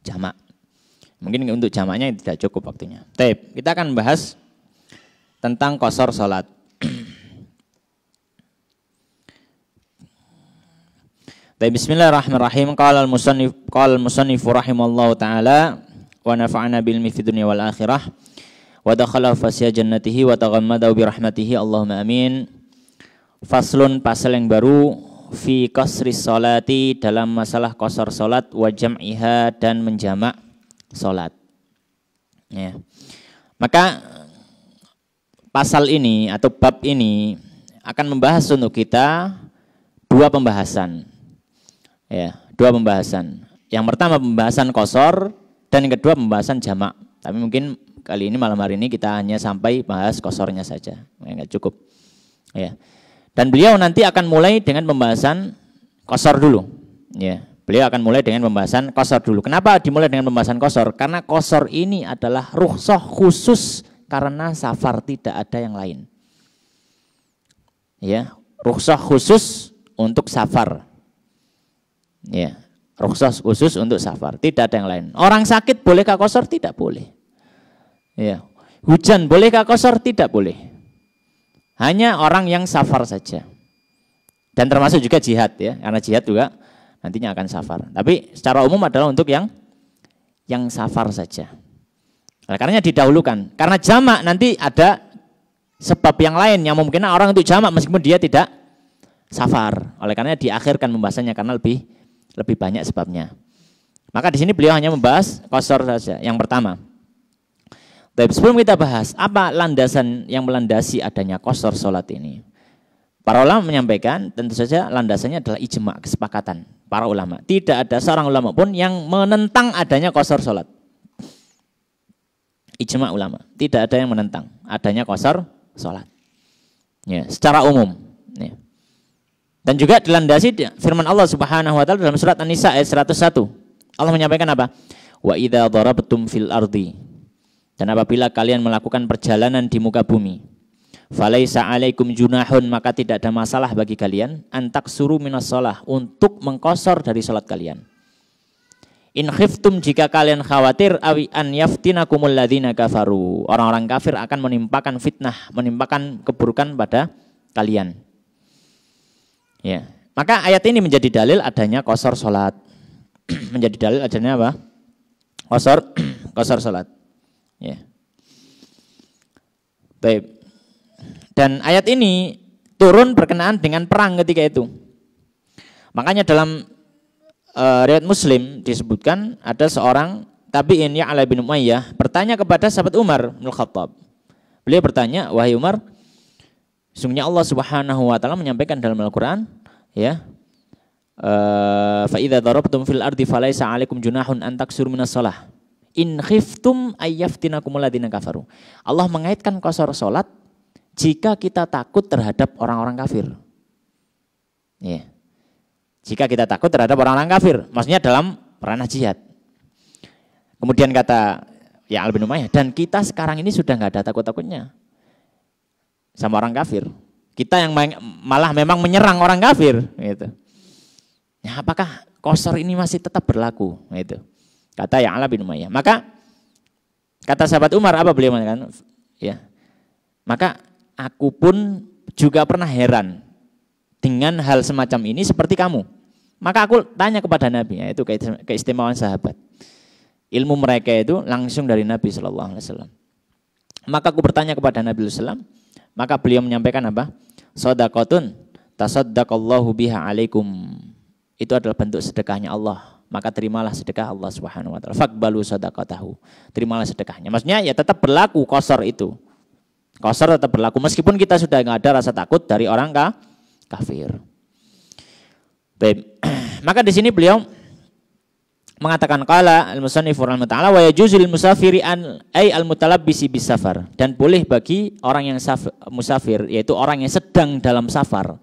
Jamak. Mungkin untuk jamaknya tidak cukup waktunya. Tapi kita akan bahas tentang kosor sholat. Tapi bismillahirrahmanirrahim. Qala al-musannif qala al-musannif rahimallahu taala wa nafa'ana bil dunya wal akhirah wa dakhala fasya jannatihi wa taghammadahu bi Allahumma amin. Faslun pasal yang baru fi qasri salati dalam masalah qasar salat wajam jam'iha dan menjamak solat. Ya. Maka pasal ini atau bab ini akan membahas untuk kita dua pembahasan. Ya, dua pembahasan. Yang pertama pembahasan kosor dan yang kedua pembahasan jamak. Tapi mungkin kali ini malam hari ini kita hanya sampai bahas kosornya saja. Enggak ya, cukup. Ya. Dan beliau nanti akan mulai dengan pembahasan kosor dulu. Ya, beliau akan mulai dengan pembahasan kosor dulu. Kenapa dimulai dengan pembahasan kosor? Karena kosor ini adalah ruhsoh khusus karena safar tidak ada yang lain. Ya, ruhsoh khusus untuk safar. Ya, ruhsoh khusus untuk safar, tidak ada yang lain. Orang sakit bolehkah kosor? Tidak boleh. Ya. Hujan bolehkah kosor? Tidak boleh. Hanya orang yang safar saja. Dan termasuk juga jihad ya, karena jihad juga nantinya akan safar. Tapi secara umum adalah untuk yang yang safar saja. Oleh karenanya didahulukan. Karena jamak nanti ada sebab yang lain yang mungkin orang itu jamak meskipun dia tidak safar. Oleh karena diakhirkan pembahasannya karena lebih lebih banyak sebabnya. Maka di sini beliau hanya membahas kosor saja. Yang pertama, tapi sebelum kita bahas apa landasan yang melandasi adanya kosor sholat ini. Para ulama menyampaikan tentu saja landasannya adalah ijma kesepakatan para ulama. Tidak ada seorang ulama pun yang menentang adanya kosor sholat. Ijma ulama, tidak ada yang menentang adanya kosor sholat. Ya, secara umum. Ya. Dan juga dilandasi firman Allah Subhanahu wa taala dalam surat An-Nisa ayat 101. Allah menyampaikan apa? Wa idza darabtum fil ardi dan apabila kalian melakukan perjalanan di muka bumi, falaisa alaikum junahun maka tidak ada masalah bagi kalian antak suru minas sholah untuk mengkosor dari sholat kalian. In khiftum jika kalian khawatir awi an yaftinakumul ladzina kafaru. Orang-orang kafir akan menimpakan fitnah, menimpakan keburukan pada kalian. Ya. Maka ayat ini menjadi dalil adanya kosor salat. menjadi dalil adanya apa? Kosor kosor salat. Ya. Baik. Dan ayat ini turun berkenaan dengan perang ketika itu. Makanya dalam uh, riwayat Muslim disebutkan ada seorang tabi'in Ya'la bin Umayyah bertanya kepada sahabat Umar bin Khattab. Beliau bertanya, "Wahai Umar, sungguhnya Allah Subhanahu wa taala menyampaikan dalam Al-Qur'an, ya, eh, fa idza darabtum fil ardi falaisa alaikum junahun an taksur minas shalah." In khiftum ayyaftinakum ladzina kafaru. Allah mengaitkan kosor salat jika kita takut terhadap orang-orang kafir. Ya. Jika kita takut terhadap orang-orang kafir, maksudnya dalam ranah jihad. Kemudian kata ya Al bin dan kita sekarang ini sudah nggak ada takut-takutnya sama orang kafir. Kita yang malah memang menyerang orang kafir, gitu. Ya, apakah kosor ini masih tetap berlaku, gitu? Kata Ya'la bin Umayyah. Maka kata sahabat Umar apa beliau mengatakan? Ya. Maka aku pun juga pernah heran dengan hal semacam ini seperti kamu. Maka aku tanya kepada Nabi, yaitu keistimewaan sahabat. Ilmu mereka itu langsung dari Nabi Shallallahu Alaihi Wasallam. Maka aku bertanya kepada Nabi Wasallam, maka beliau menyampaikan apa? Sodakotun tasodakallahu biha alaikum. Itu adalah bentuk sedekahnya Allah maka terimalah sedekah Allah Subhanahu wa taala. Fakbalu sadaqatahu. Terimalah sedekahnya. Maksudnya ya tetap berlaku kosor itu. Kosor tetap berlaku meskipun kita sudah nggak ada rasa takut dari orang kah? kafir. Baik. Maka di sini beliau mengatakan qala al-musannif ta'ala wa lil musafiri an ay al-mutalabbisi safar dan boleh bagi orang yang saf, musafir yaitu orang yang sedang dalam safar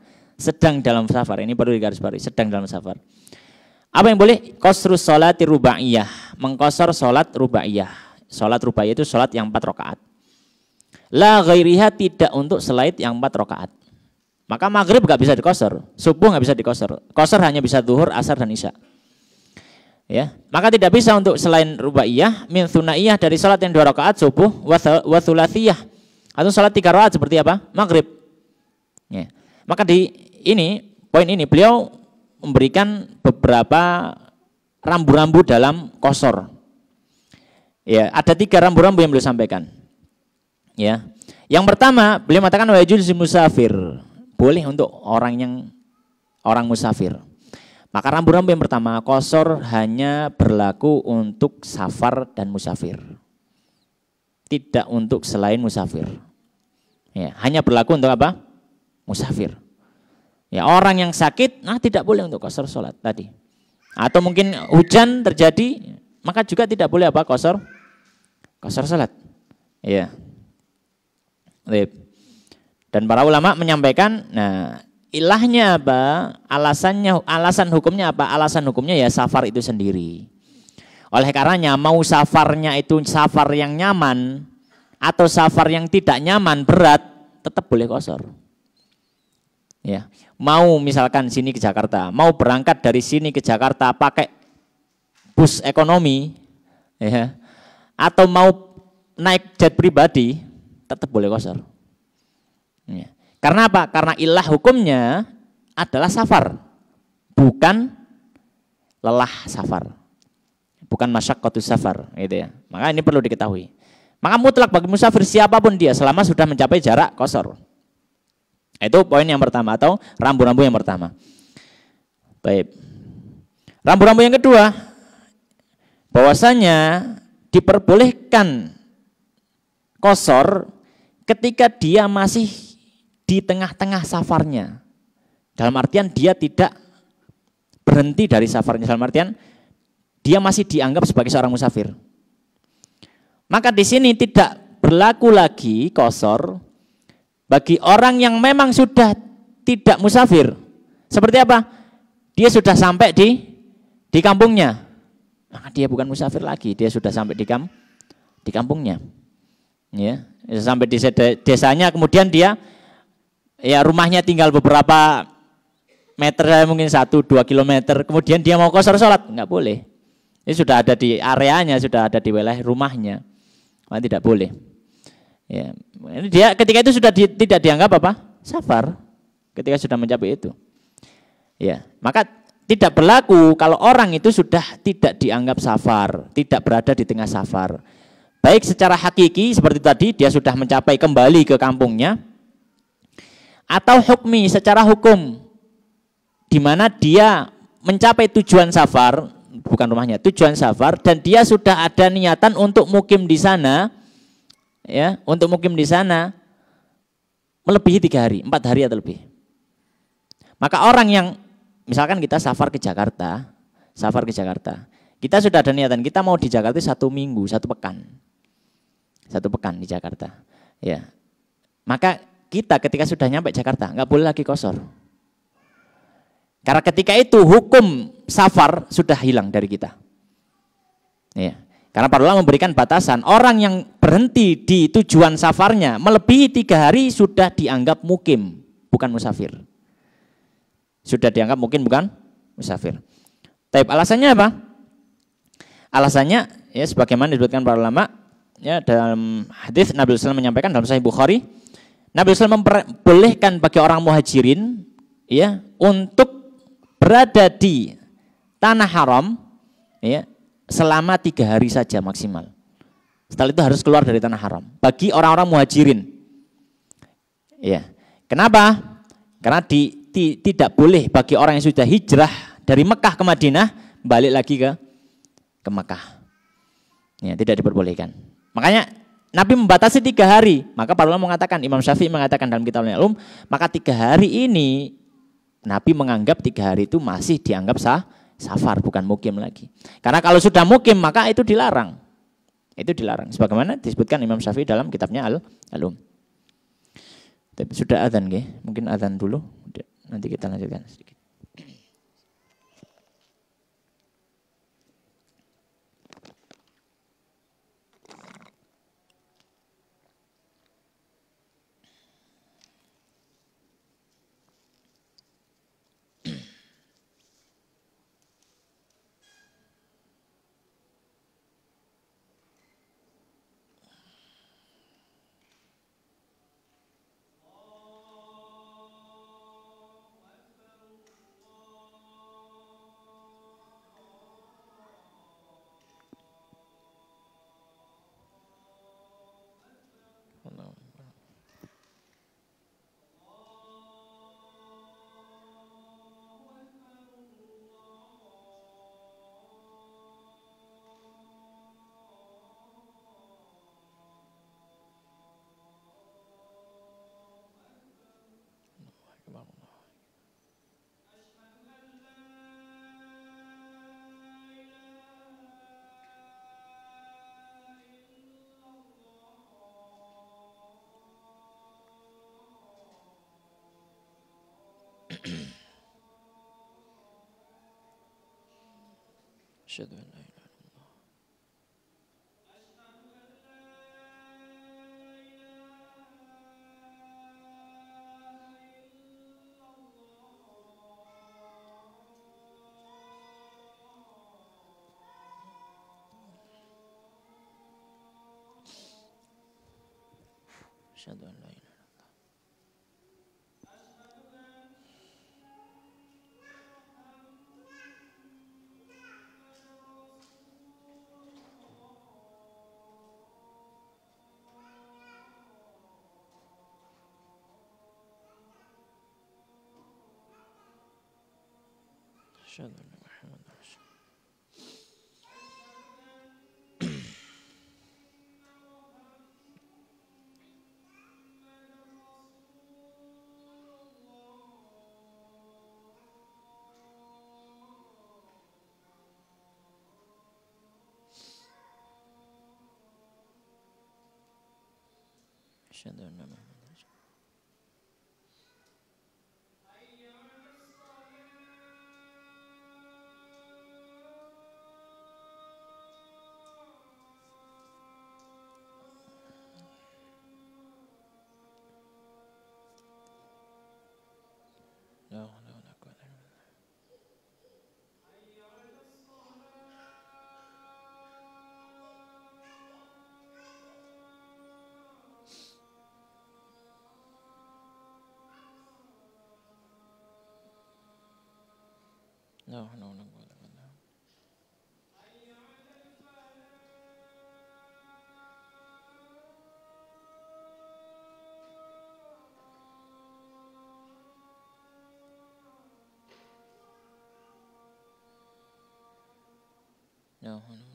sedang dalam safar ini baru digarisbawahi sedang dalam safar apa yang boleh? Kosru sholati rubaiyah. Mengkosor sholat rubaiyah. Sholat rubaiyah itu sholat yang empat rakaat. La ghairiha tidak untuk selain yang empat rakaat. Maka maghrib nggak bisa dikosor, subuh nggak bisa dikosor. Kosor hanya bisa duhur, asar dan isya. Ya, maka tidak bisa untuk selain rubaiyah, min sunaiyah dari sholat yang dua rakaat subuh, wasulasiyah atau sholat tiga rakaat seperti apa? Maghrib. Ya. Maka di ini poin ini beliau memberikan beberapa rambu-rambu dalam kosor. Ya, ada tiga rambu-rambu yang beliau sampaikan. Ya, yang pertama beliau mengatakan wajib si musafir boleh untuk orang yang orang musafir. Maka rambu-rambu yang pertama kosor hanya berlaku untuk safar dan musafir, tidak untuk selain musafir. Ya, hanya berlaku untuk apa? Musafir. Ya orang yang sakit, nah tidak boleh untuk kosor sholat tadi. Atau mungkin hujan terjadi, maka juga tidak boleh apa kosor, kosor sholat. Ya. Dan para ulama menyampaikan, nah ilahnya apa, alasannya, alasan hukumnya apa, alasan hukumnya ya safar itu sendiri. Oleh karenanya mau safarnya itu safar yang nyaman atau safar yang tidak nyaman berat, tetap boleh kosor ya mau misalkan sini ke Jakarta mau berangkat dari sini ke Jakarta pakai bus ekonomi ya atau mau naik jet pribadi tetap boleh kosor ya. karena apa karena ilah hukumnya adalah safar bukan lelah safar bukan masak safar gitu ya maka ini perlu diketahui maka mutlak bagi musafir siapapun dia selama sudah mencapai jarak kosor Nah, itu poin yang pertama atau rambu-rambu yang pertama. Baik. Rambu-rambu yang kedua, bahwasanya diperbolehkan kosor ketika dia masih di tengah-tengah safarnya. Dalam artian dia tidak berhenti dari safarnya. Dalam artian dia masih dianggap sebagai seorang musafir. Maka di sini tidak berlaku lagi kosor bagi orang yang memang sudah tidak musafir, seperti apa? Dia sudah sampai di di kampungnya. Maka dia bukan musafir lagi, dia sudah sampai di kam di kampungnya. Ya, sampai di desanya kemudian dia ya rumahnya tinggal beberapa meter ya, mungkin satu dua kilometer kemudian dia mau kosor sholat nggak boleh ini sudah ada di areanya sudah ada di wilayah rumahnya Maka tidak boleh Ya, dia ketika itu sudah di, tidak dianggap apa? Safar ketika sudah mencapai itu. Ya, maka tidak berlaku kalau orang itu sudah tidak dianggap safar, tidak berada di tengah safar. Baik secara hakiki seperti tadi dia sudah mencapai kembali ke kampungnya atau hukmi secara hukum di mana dia mencapai tujuan safar, bukan rumahnya, tujuan safar dan dia sudah ada niatan untuk mukim di sana ya untuk mukim di sana melebihi tiga hari, empat hari atau lebih. Maka orang yang misalkan kita safar ke Jakarta, safar ke Jakarta, kita sudah ada niatan kita mau di Jakarta satu minggu, satu pekan, satu pekan di Jakarta, ya. Maka kita ketika sudah nyampe Jakarta nggak boleh lagi kosor. Karena ketika itu hukum safar sudah hilang dari kita. Ya. Karena para ulama memberikan batasan, orang yang berhenti di tujuan safarnya melebihi tiga hari sudah dianggap mukim, bukan musafir. Sudah dianggap mungkin bukan musafir. Tapi alasannya apa? Alasannya ya sebagaimana disebutkan para ulama ya dalam hadis Nabi SAW menyampaikan dalam Sahih Bukhari, Nabi Sallam memperbolehkan bagi orang muhajirin ya untuk berada di tanah haram ya selama tiga hari saja maksimal. Setelah itu harus keluar dari tanah haram. Bagi orang-orang muhajirin. Ya. Kenapa? Karena di, di, tidak boleh bagi orang yang sudah hijrah dari Mekah ke Madinah balik lagi ke ke Mekah. Ya, tidak diperbolehkan. Makanya Nabi membatasi tiga hari. Maka para ulama mengatakan, Imam Syafi'i mengatakan dalam kitab ulum, maka tiga hari ini Nabi menganggap tiga hari itu masih dianggap sah, Safar bukan mukim lagi. Karena kalau sudah mukim maka itu dilarang. Itu dilarang. Sebagaimana disebutkan Imam Syafi'i dalam kitabnya Al Alum. Sudah adzan Mungkin adzan dulu nanti kita lanjutkan sedikit. Should have been. أشهد أن محمد رسول أشهد أن محمد No, no, no. No, no.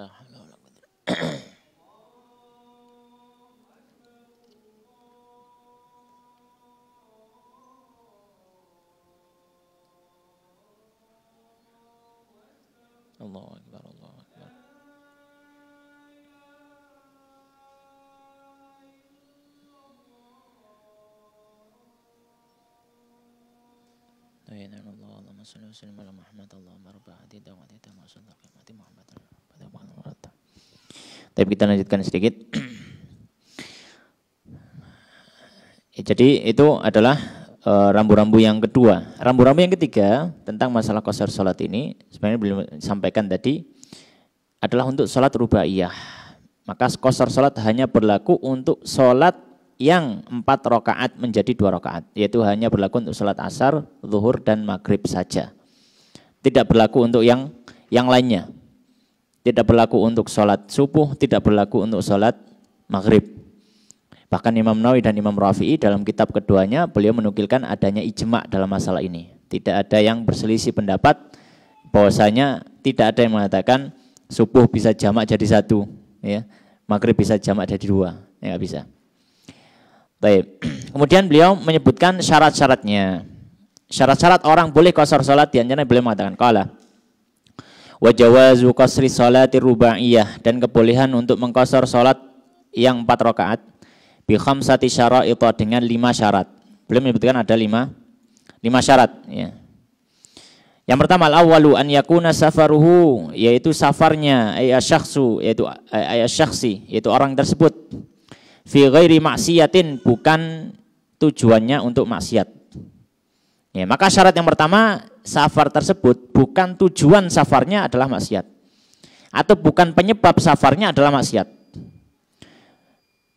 لا حول ولا قوة الله أكبر الله أكبر لا إله إلا الله اللهم صل وسلم على محمد اللهم رب عديد وعديد ما صدق محمد Tapi kita lanjutkan sedikit. ya, jadi itu adalah eh, rambu-rambu uh, yang kedua. Rambu-rambu yang ketiga tentang masalah kosar sholat ini sebenarnya belum sampaikan tadi adalah untuk sholat rubaiyah. Maka kosar sholat hanya berlaku untuk sholat yang empat rokaat menjadi dua rokaat, yaitu hanya berlaku untuk sholat asar, zuhur dan maghrib saja. Tidak berlaku untuk yang yang lainnya. Tidak berlaku untuk sholat subuh, tidak berlaku untuk sholat maghrib. Bahkan Imam Nawawi dan Imam Rafi'i dalam kitab keduanya beliau menukilkan adanya ijma dalam masalah ini. Tidak ada yang berselisih pendapat bahwasanya tidak ada yang mengatakan subuh bisa jamak jadi satu, ya. Maghrib bisa jamak jadi dua, ya nggak bisa. Baik. Kemudian beliau menyebutkan syarat-syaratnya. Syarat-syarat orang boleh kosor sholat diantaranya beliau mengatakan kalah wa jawazu qasri salati rubaiyah dan kebolehan untuk mengkosor salat yang empat rakaat bi khamsati itu dengan lima syarat. Belum menyebutkan ada lima lima syarat ya. Yang pertama al-awwalu an yakuna safaruhu yaitu safarnya ay syakhsu yaitu ay syakhsi yaitu orang tersebut fi ghairi maksiatin bukan tujuannya untuk maksiat. Ya, maka syarat yang pertama, safar tersebut bukan tujuan safarnya adalah maksiat. Atau bukan penyebab safarnya adalah maksiat.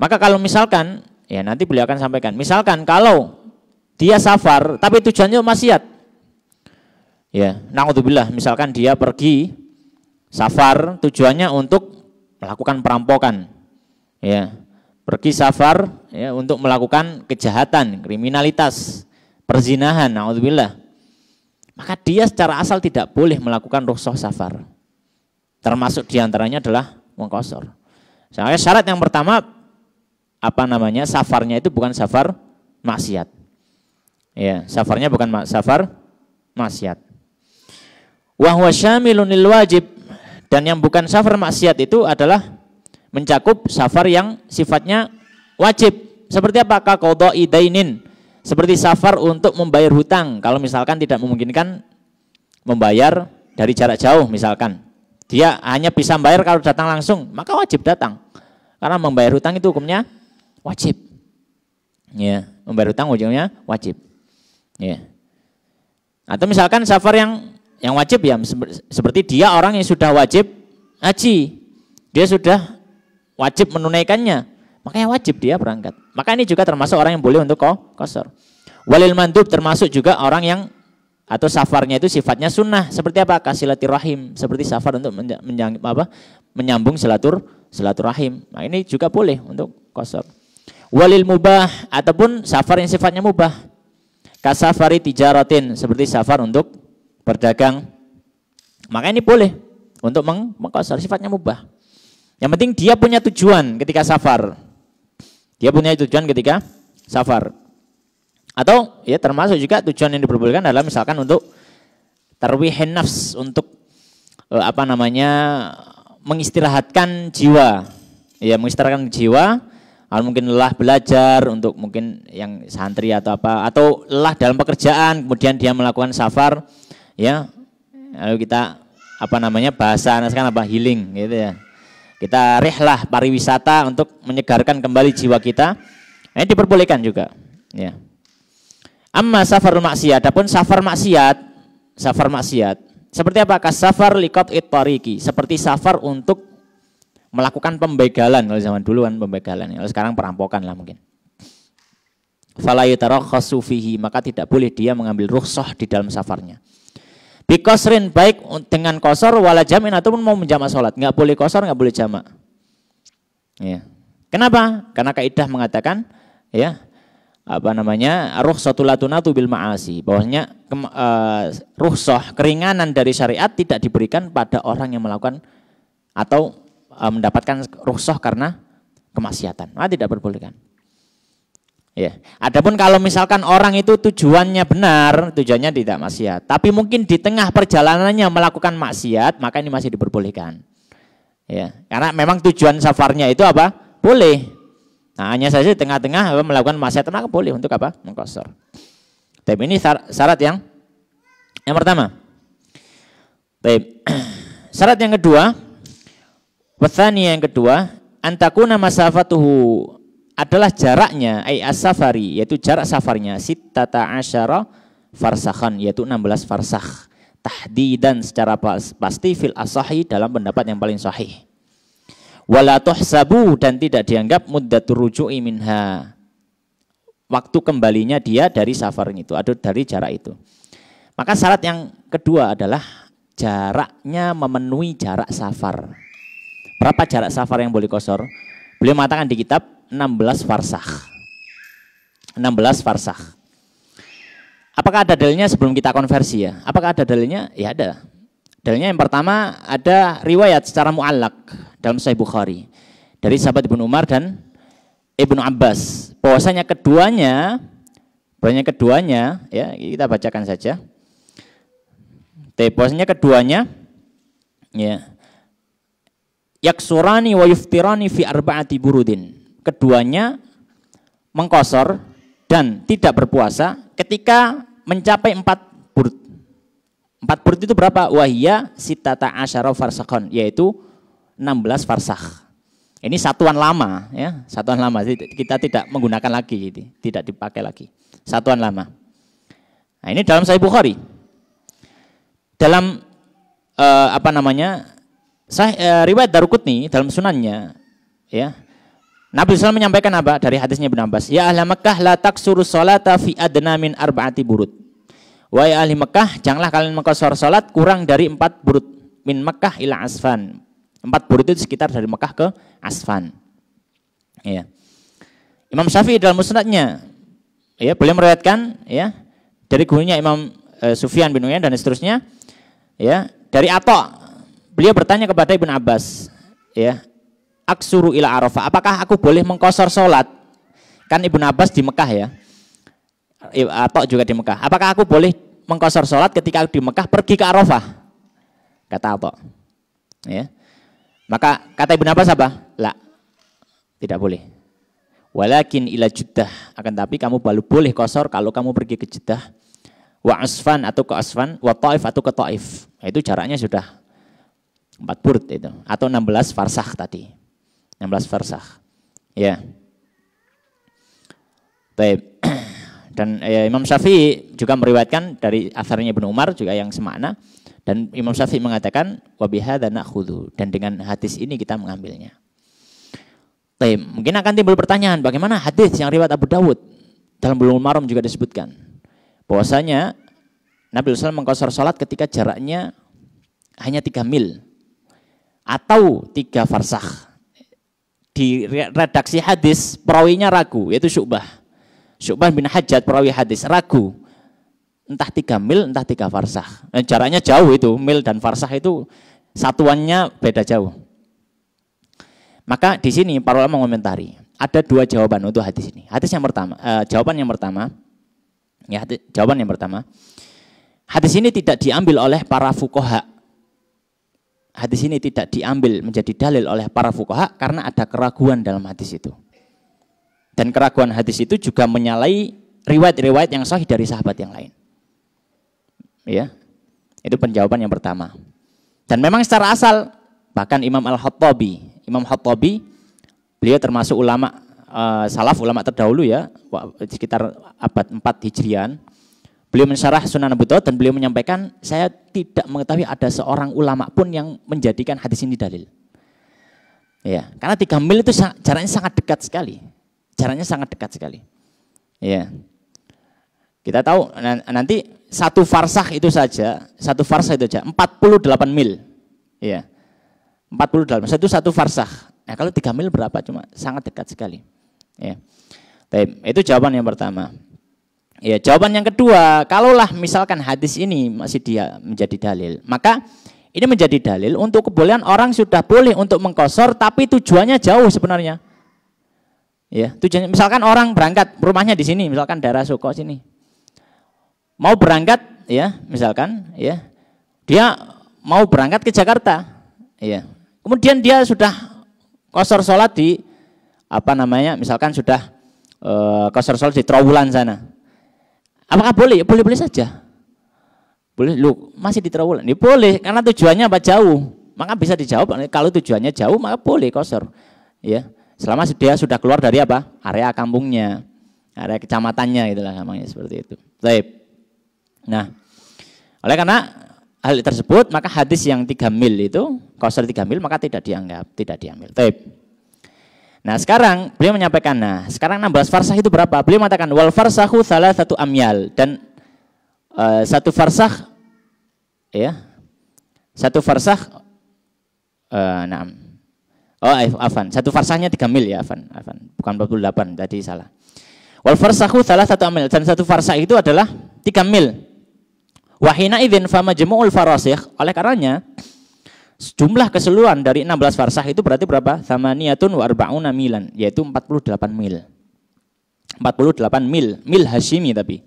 Maka kalau misalkan, ya nanti beliau akan sampaikan, misalkan kalau dia safar tapi tujuannya maksiat. Ya, naudzubillah, misalkan dia pergi safar tujuannya untuk melakukan perampokan. Ya, pergi safar ya untuk melakukan kejahatan, kriminalitas perzinahan, naudzubillah. Maka dia secara asal tidak boleh melakukan rukhsah safar. Termasuk diantaranya adalah mengkosor. Soalnya syarat yang pertama apa namanya safarnya itu bukan safar maksiat. Ya, safarnya bukan ma safar maksiat. Wahwa syamilun lil wajib dan yang bukan safar maksiat itu adalah mencakup safar yang sifatnya wajib. Seperti apa? Kakodo da'inin. Seperti safar untuk membayar hutang, kalau misalkan tidak memungkinkan membayar dari jarak jauh misalkan. Dia hanya bisa membayar kalau datang langsung, maka wajib datang. Karena membayar hutang itu hukumnya wajib. Ya, membayar hutang ujungnya wajib. Ya. Atau misalkan safar yang yang wajib ya seperti dia orang yang sudah wajib haji. Dia sudah wajib menunaikannya. Makanya wajib dia berangkat. Maka ini juga termasuk orang yang boleh untuk kosor. Walil mandub termasuk juga orang yang atau safarnya itu sifatnya sunnah. Seperti apa? Kasilatirahim. Seperti safar untuk menjang, apa, menyambung selatur silaturahim. Nah ini juga boleh untuk kosor. Walil mubah ataupun safar yang sifatnya mubah. Kasafari tijaratin. Seperti safar untuk berdagang. Maka ini boleh untuk meng Sifatnya mubah. Yang penting dia punya tujuan ketika safar. Dia punya tujuan ketika safar. Atau ya termasuk juga tujuan yang diperbolehkan adalah misalkan untuk tarwihin nafs untuk eh, apa namanya mengistirahatkan jiwa. Ya, mengistirahatkan jiwa atau mungkin lelah belajar untuk mungkin yang santri atau apa atau lelah dalam pekerjaan kemudian dia melakukan safar ya lalu kita apa namanya bahasa nah, sekarang apa healing gitu ya kita rehlah pariwisata untuk menyegarkan kembali jiwa kita. Ini diperbolehkan juga. Ya. Amma safar maksiat, adapun safar maksiat, safar maksiat. Seperti apa? safar likot itpariki. Seperti safar untuk melakukan pembegalan kalau zaman dulu kan pembegalan kalau sekarang perampokan lah mungkin falayutarakhasu maka tidak boleh dia mengambil rukhsah di dalam safarnya Bikosrin baik dengan kosor wala jamin ataupun mau menjamak sholat. Nggak boleh kosor, nggak boleh jamak. Ya. Kenapa? Karena kaidah mengatakan ya apa namanya ruh satu latunatu bil maasi bahwasanya ke, uh, eh, keringanan dari syariat tidak diberikan pada orang yang melakukan atau uh, mendapatkan ruhsah karena kemaksiatan nah, tidak diperbolehkan Ya. Adapun kalau misalkan orang itu tujuannya benar, tujuannya tidak maksiat, tapi mungkin di tengah perjalanannya melakukan maksiat, maka ini masih diperbolehkan. Ya, karena memang tujuan safarnya itu apa? Boleh. Nah, hanya saja di tengah-tengah melakukan maksiat maka boleh untuk apa? Mengkosor. Tapi ini syarat yang yang pertama. Baik. Syarat yang kedua, pesan yang kedua, antakuna masafatuhu adalah jaraknya ay as-safari yaitu jarak safarnya sittata asyara farsakhan yaitu 16 farsakh tahdidan secara pasti fil asahi dalam pendapat yang paling sahih wala tuhsabu dan tidak dianggap muddatur ruju'i minha waktu kembalinya dia dari safar itu atau dari jarak itu maka syarat yang kedua adalah jaraknya memenuhi jarak safar berapa jarak safar yang boleh kosor beliau mengatakan di kitab 16 farsakh. 16 farsakh. Apakah ada dalilnya sebelum kita konversi ya? Apakah ada dalilnya? Ya ada. Dalilnya yang pertama ada riwayat secara mu'allak dalam Sahih Bukhari dari sahabat Ibnu Umar dan Ibnu Abbas. Bahwasanya keduanya bahwasanya keduanya ya kita bacakan saja. Tebosnya keduanya ya yaksurani wa yuftirani fi arba'ati burudin keduanya mengkosor dan tidak berpuasa ketika mencapai empat burut. Empat burut itu berapa? Wahia sitata asyara farsakon, yaitu 16 farsakh. Ini satuan lama ya, satuan lama. Kita tidak menggunakan lagi, tidak dipakai lagi. Satuan lama. Nah, ini dalam Sahih Bukhari. Dalam eh, apa namanya? Sah, eh, riwayat Darukutni dalam sunannya ya, Nabi SAW menyampaikan apa dari hadisnya Ibn Abbas? Ya ahli Mekah la taksuru sholata fi adna min arba'ati burut. Wahai ahli Mekah, janganlah kalian mengkosor solat kurang dari empat burut. Min Mekah ila asfan. Empat burut itu sekitar dari Mekah ke asfan. Ya. Imam Syafi'i dalam musnadnya, ya boleh meriwayatkan ya dari gurunya Imam e, Sufyan bin Uyan dan seterusnya, ya dari Atok beliau bertanya kepada Ibn Abbas, ya aksuru ila arafah. Apakah aku boleh mengkosor sholat? Kan ibu Abbas di Mekah ya. atau juga di Mekah. Apakah aku boleh mengkosor sholat ketika di Mekah pergi ke Arafah? Kata apa Ya. Maka kata ibu Abbas apa? La. Tidak boleh. Walakin ila Jeddah. Akan tapi kamu baru boleh kosor kalau kamu pergi ke Jeddah. Wa Asfan atau ke Asfan, wa Taif atau ke Taif. Nah, itu jaraknya sudah empat burd itu atau enam belas farsah tadi. 16 farsakh. Ya. Baik. Dan ya, Imam Syafi'i juga meriwayatkan dari asarnya Ibnu Umar juga yang semakna dan Imam Syafi'i mengatakan wabiha dan nakhudhu dan dengan hadis ini kita mengambilnya. Baik, mungkin akan timbul pertanyaan bagaimana hadis yang riwayat Abu Dawud dalam Bulugh Maram juga disebutkan bahwasanya Nabi SAW mengkosor salat ketika jaraknya hanya tiga mil atau tiga farsakh di redaksi hadis perawinya ragu yaitu Syubah. Syubah bin Hajat perawi hadis ragu. Entah tiga mil, entah tiga farsah. Nah, eh, jaraknya jauh itu, mil dan farsah itu satuannya beda jauh. Maka di sini para ulama mengomentari, ada dua jawaban untuk hadis ini. Hadis yang pertama, eh, jawaban yang pertama, ya hadis, jawaban yang pertama, hadis ini tidak diambil oleh para fukoha hadis ini tidak diambil menjadi dalil oleh para fukaha karena ada keraguan dalam hadis itu. Dan keraguan hadis itu juga menyalahi riwayat-riwayat yang sahih dari sahabat yang lain. Ya, itu penjawaban yang pertama. Dan memang secara asal bahkan Imam Al-Hattabi, Imam Hattabi beliau termasuk ulama uh, salaf ulama terdahulu ya sekitar abad 4 Hijrian Beliau mensyarah Sunan Abu Dawud dan beliau menyampaikan, saya tidak mengetahui ada seorang ulama pun yang menjadikan hadis ini dalil. Ya, karena tiga mil itu jaraknya sangat dekat sekali. Jaraknya sangat dekat sekali. Ya. Kita tahu nanti satu farsah itu saja, satu farsah itu saja 48 mil. Ya. 48 satu satu farsah. Nah, kalau tiga mil berapa cuma sangat dekat sekali. Ya. itu jawaban yang pertama. Ya, jawaban yang kedua, kalaulah misalkan hadis ini masih dia menjadi dalil, maka ini menjadi dalil untuk kebolehan orang sudah boleh untuk mengkosor tapi tujuannya jauh sebenarnya. Ya, tujuannya misalkan orang berangkat rumahnya di sini, misalkan daerah Soko sini. Mau berangkat ya, misalkan ya. Dia mau berangkat ke Jakarta. Ya. Kemudian dia sudah kosor sholat di apa namanya? Misalkan sudah uh, kosor sholat di Trawulan sana Apakah boleh? Ya boleh-boleh saja. Boleh, lu masih di terowongan. Ya boleh, karena tujuannya apa jauh. Maka bisa dijawab, kalau tujuannya jauh maka boleh kosor. Ya, selama dia sudah keluar dari apa? Area kampungnya, area kecamatannya gitulah namanya seperti itu. Baik. Nah, oleh karena hal tersebut maka hadis yang 3 mil itu kosor 3 mil maka tidak dianggap, tidak diambil. Baik. Nah sekarang beliau menyampaikan, nah sekarang 16 farsah itu berapa? Beliau mengatakan, wal farsahu salah satu amyal. Dan uh, satu farsah, ya, satu farsah, uh, enam. oh afan, satu farsahnya 3 mil ya afan, afan. bukan 48, tadi salah. Wal farsahu salah satu amil. Dan satu farsah itu adalah 3 mil. Wahina idin fama jemu'ul farasikh. Oleh karenanya, jumlah keseluruhan dari 16 farsah itu berarti berapa? niatun wa arba'una milan, yaitu 48 mil. 48 mil, mil Hashimi tapi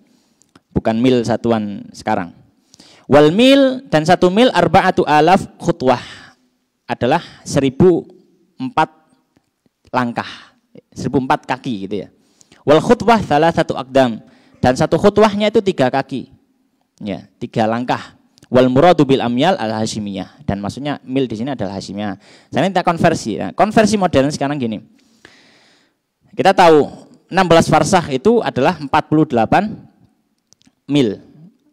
bukan mil satuan sekarang. Wal mil dan satu mil arba'atu alaf khutwah adalah 1004 langkah, 1004 kaki gitu ya. Wal khutwah salah satu akdam dan satu khutwahnya itu tiga kaki, ya tiga langkah. Wal muradu bil amyal al hasimiyah dan maksudnya mil di sini adalah hasimiyah. Saya minta konversi. Nah, konversi modern sekarang gini. Kita tahu 16 farsah itu adalah 48 mil.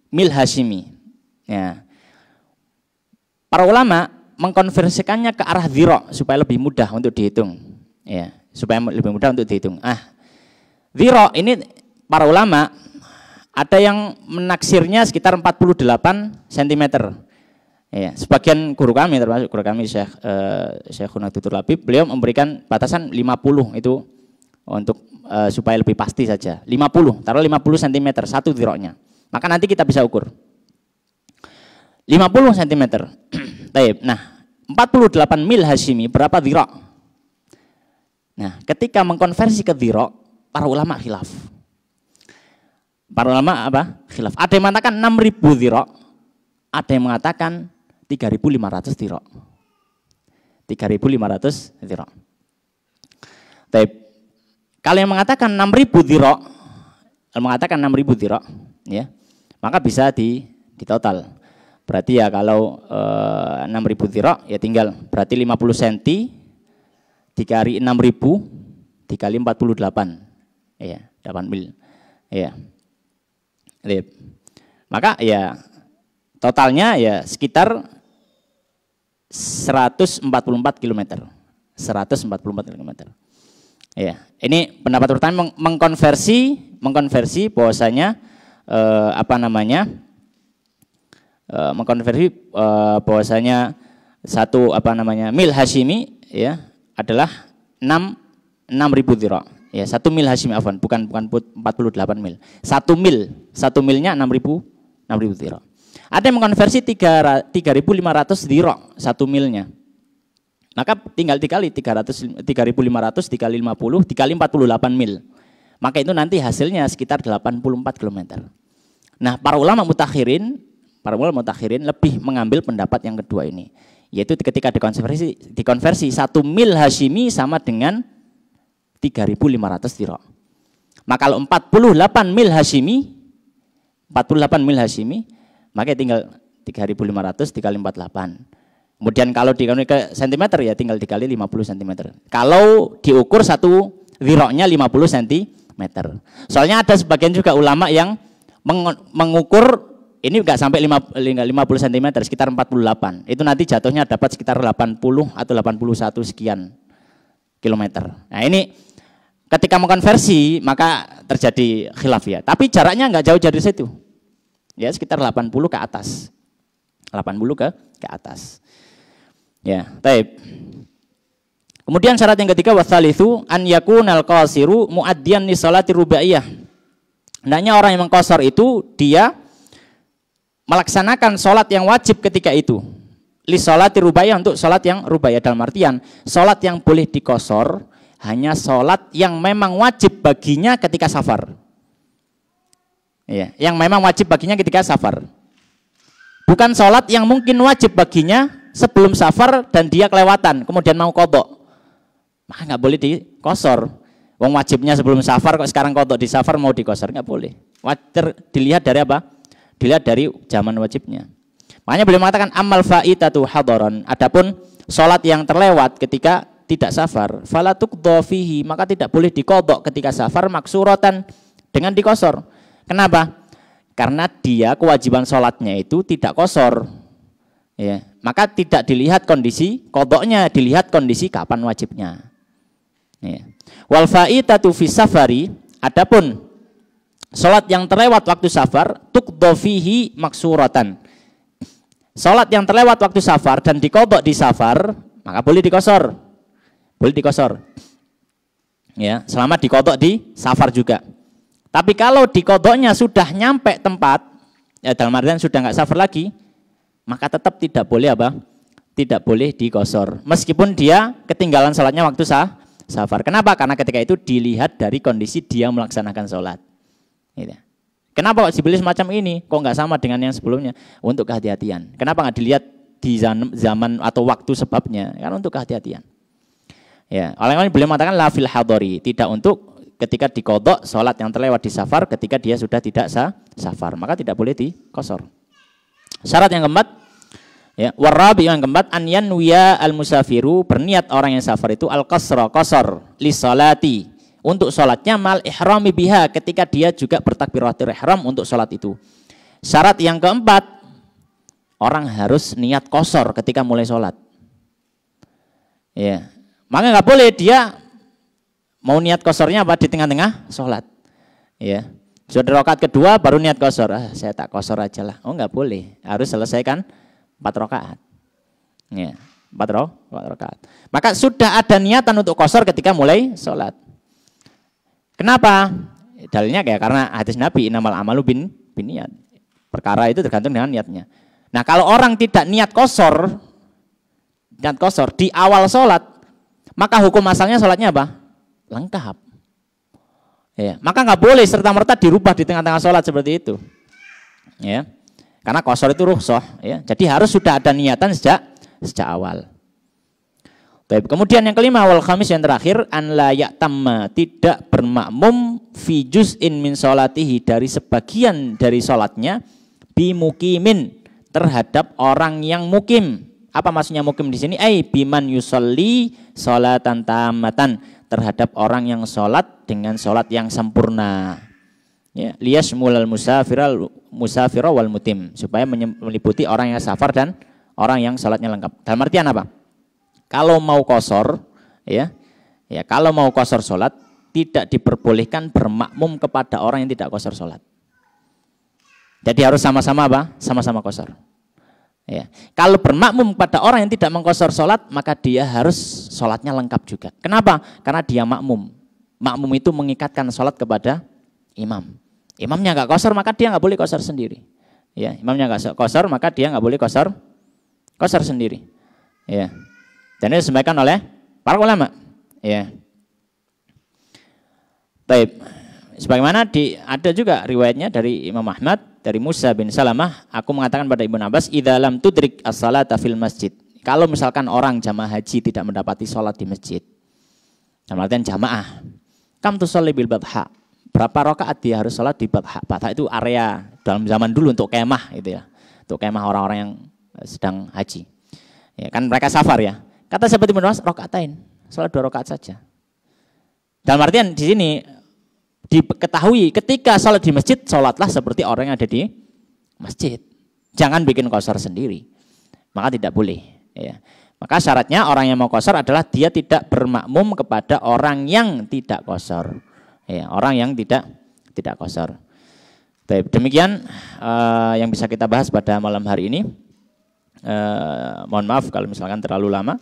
Mil hasimi. Ya. Para ulama mengkonversikannya ke arah ziro supaya lebih mudah untuk dihitung. Ya, supaya lebih mudah untuk dihitung. Ah, ziro ini para ulama ada yang menaksirnya sekitar 48 cm. Ya, sebagian guru kami termasuk guru kami Syekh eh, Syekh Labib, beliau memberikan batasan 50 itu untuk eh, supaya lebih pasti saja. 50, taruh 50 cm satu ziroknya. Maka nanti kita bisa ukur. 50 cm. Baik. Nah, 48 mil Hashimi berapa dirok? Nah, ketika mengkonversi ke dirok, para ulama khilaf. Para ulama apa? Khilaf. Ada yang mengatakan 6000 dirok, ada yang mengatakan 3500 dirok. 3500 dirok. Tapi kalau yang mengatakan 6000 dirok, mengatakan 6000 dirok, ya. Maka bisa di di total. Berarti ya kalau e, 6000 dirok ya tinggal berarti 50 cm dikali 6000 dikali 48. Ya, 8 mil. Ya. Maka ya totalnya ya sekitar 144 km. 144 km. Ya, ini pendapat pertama meng mengkonversi mengkonversi bahwasanya eh, apa namanya? Eh, mengkonversi eh, bahwasanya satu apa namanya mil Hashimi ya adalah 6 6000 dirham. Ya, satu mil Hashim Afwan, bukan bukan 48 mil. Satu mil, satu milnya 6000 6000 dirham. Ada yang mengkonversi 3.500 dirham satu milnya. Maka tinggal dikali 300 3.500 dikali 50 dikali 48 mil. Maka itu nanti hasilnya sekitar 84 kilometer Nah, para ulama mutakhirin, para ulama mutakhirin lebih mengambil pendapat yang kedua ini, yaitu ketika dikonversi dikonversi satu mil Hashimi sama dengan 3.500 dirham. Maka nah, kalau 48 mil Hashimi, 48 mil Hashimi, maka tinggal 3.500 dikali 48. Kemudian kalau dikali ke sentimeter ya tinggal dikali 50 cm. Kalau diukur satu ziroknya 50 cm. Soalnya ada sebagian juga ulama yang meng mengukur ini enggak sampai 50 cm, sekitar 48. Itu nanti jatuhnya dapat sekitar 80 atau 81 sekian kilometer. Nah ini ketika mau konversi maka terjadi khilaf ya. Tapi jaraknya nggak jauh dari situ. Ya, sekitar 80 ke atas. 80 ke ke atas. Ya, taib. Kemudian syarat yang ketiga itu an yakunal qasiru muaddian li salati rubaiyah. Hendaknya orang yang mengkosor itu dia melaksanakan sholat yang wajib ketika itu. Li salati rubaiyah untuk sholat yang rubaiyah dalam artian sholat yang boleh dikosor hanya sholat yang memang wajib baginya ketika safar. Ya, yang memang wajib baginya ketika safar. Bukan sholat yang mungkin wajib baginya sebelum safar dan dia kelewatan, kemudian mau kodok. Maka nggak boleh dikosor. Wong wajibnya sebelum safar kok sekarang kodok di safar mau dikosor nggak boleh. Wajar dilihat dari apa? Dilihat dari zaman wajibnya. Makanya boleh mengatakan amal fa'itatu hadoran. Adapun sholat yang terlewat ketika tidak safar, falatuk dofihi, maka tidak boleh dikodok ketika safar maksurotan dengan dikosor. Kenapa? Karena dia kewajiban sholatnya itu tidak kosor. Ya, maka tidak dilihat kondisi kodoknya, dilihat kondisi kapan wajibnya. Ya. Wal faitatu safari, adapun sholat yang terlewat waktu safar, dofihi maksuratan. Sholat yang terlewat waktu safar dan dikodok di safar, maka boleh dikosor boleh dikosor. Ya, selamat dikotok di safar juga. Tapi kalau dikotoknya sudah nyampe tempat, ya dalam artian sudah nggak safar lagi, maka tetap tidak boleh apa? Tidak boleh dikosor. Meskipun dia ketinggalan sholatnya waktu sah, safar. Kenapa? Karena ketika itu dilihat dari kondisi dia melaksanakan sholat. Gitu. Kenapa kok dibeli semacam ini? Kok nggak sama dengan yang sebelumnya? Untuk kehati-hatian. Kenapa nggak dilihat di zaman atau waktu sebabnya? Karena untuk kehati-hatian. Ya, oleh beliau mengatakan lafil hadori, tidak untuk ketika dikodok sholat yang terlewat di safar ketika dia sudah tidak sah safar maka tidak boleh dikosor syarat yang keempat ya warabi yang keempat an wia al musafiru berniat orang yang safar itu al kosro kosor li sholati untuk sholatnya mal ihrami biha ketika dia juga bertakbiratul ihram untuk sholat itu syarat yang keempat orang harus niat kosor ketika mulai sholat ya maka nggak boleh dia mau niat kosornya apa di tengah-tengah sholat. Ya. Sudah rokat kedua baru niat kosor. Ah, saya tak kosor aja lah. Oh nggak boleh. Harus selesaikan empat rokaat. Ya. Empat, empat rokaat. Maka sudah ada niatan untuk kosor ketika mulai sholat. Kenapa? Dalilnya kayak karena hadis Nabi inamal amalu bin, bin niat. Perkara itu tergantung dengan niatnya. Nah kalau orang tidak niat kosor, niat kosor di awal sholat maka hukum asalnya sholatnya apa? Lengkap. Ya, maka nggak boleh serta-merta dirubah di tengah-tengah sholat seperti itu. Ya, karena kosor itu ruhsoh. Ya, jadi harus sudah ada niatan sejak sejak awal. Baik, kemudian yang kelima awal khamis yang terakhir an layak tamma tidak bermakmum fi juz'in min sholatihi dari sebagian dari sholatnya bimukimin terhadap orang yang mukim. Apa maksudnya mukim di sini? Ai biman yusolli sholatan tamatan terhadap orang yang sholat dengan sholat yang sempurna. Ya, lias mulal musafiral musafira wal mutim supaya meliputi orang yang safar dan orang yang sholatnya lengkap. Dalam artian apa? Kalau mau kosor, ya, ya kalau mau kosor sholat tidak diperbolehkan bermakmum kepada orang yang tidak kosor sholat. Jadi harus sama-sama apa? Sama-sama kosor. Ya. Kalau bermakmum pada orang yang tidak mengkosor sholat, maka dia harus sholatnya lengkap juga. Kenapa? Karena dia makmum. Makmum itu mengikatkan sholat kepada imam. Imamnya nggak kosor, maka dia nggak boleh kosor sendiri. Ya, imamnya nggak kosor, maka dia nggak boleh kosor kosor sendiri. Ya. Dan ini disampaikan oleh para ulama. Ya. baik. Sebagaimana di, ada juga riwayatnya dari Imam Ahmad dari Musa bin Salamah, aku mengatakan pada Ibnu Abbas, "Idza lam tudrik as-salata fil masjid." Kalau misalkan orang jamaah haji tidak mendapati sholat di masjid. Dalam artian jamaah. Kam tu bil badha. Berapa rakaat dia harus sholat di badha? Badha itu area dalam zaman dulu untuk kemah itu ya. Untuk kemah orang-orang yang sedang haji. Ya, kan mereka safar ya. Kata sahabat Ibnu Abbas, rakaatain. Sholat dua rakaat saja. Dalam artian di sini diketahui ketika sholat di masjid, sholatlah seperti orang yang ada di masjid. Jangan bikin kosor sendiri. Maka tidak boleh. Ya. Maka syaratnya orang yang mau kosor adalah dia tidak bermakmum kepada orang yang tidak kosor. Ya, orang yang tidak tidak kosor. Baik, demikian uh, yang bisa kita bahas pada malam hari ini. Uh, mohon maaf kalau misalkan terlalu lama.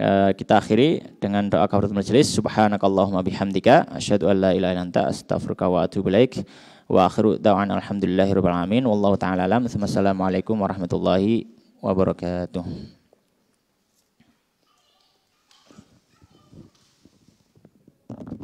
Eh, kita akhiri dengan doa kafaratul majelis subhanakallahumma bihamdika asyhadu an la ilaha illa anta astaghfiruka wa atubu ilaik wa akhiru da'wan alhamdulillahirabbil alamin wallahu taala alam assalamualaikum warahmatullahi wabarakatuh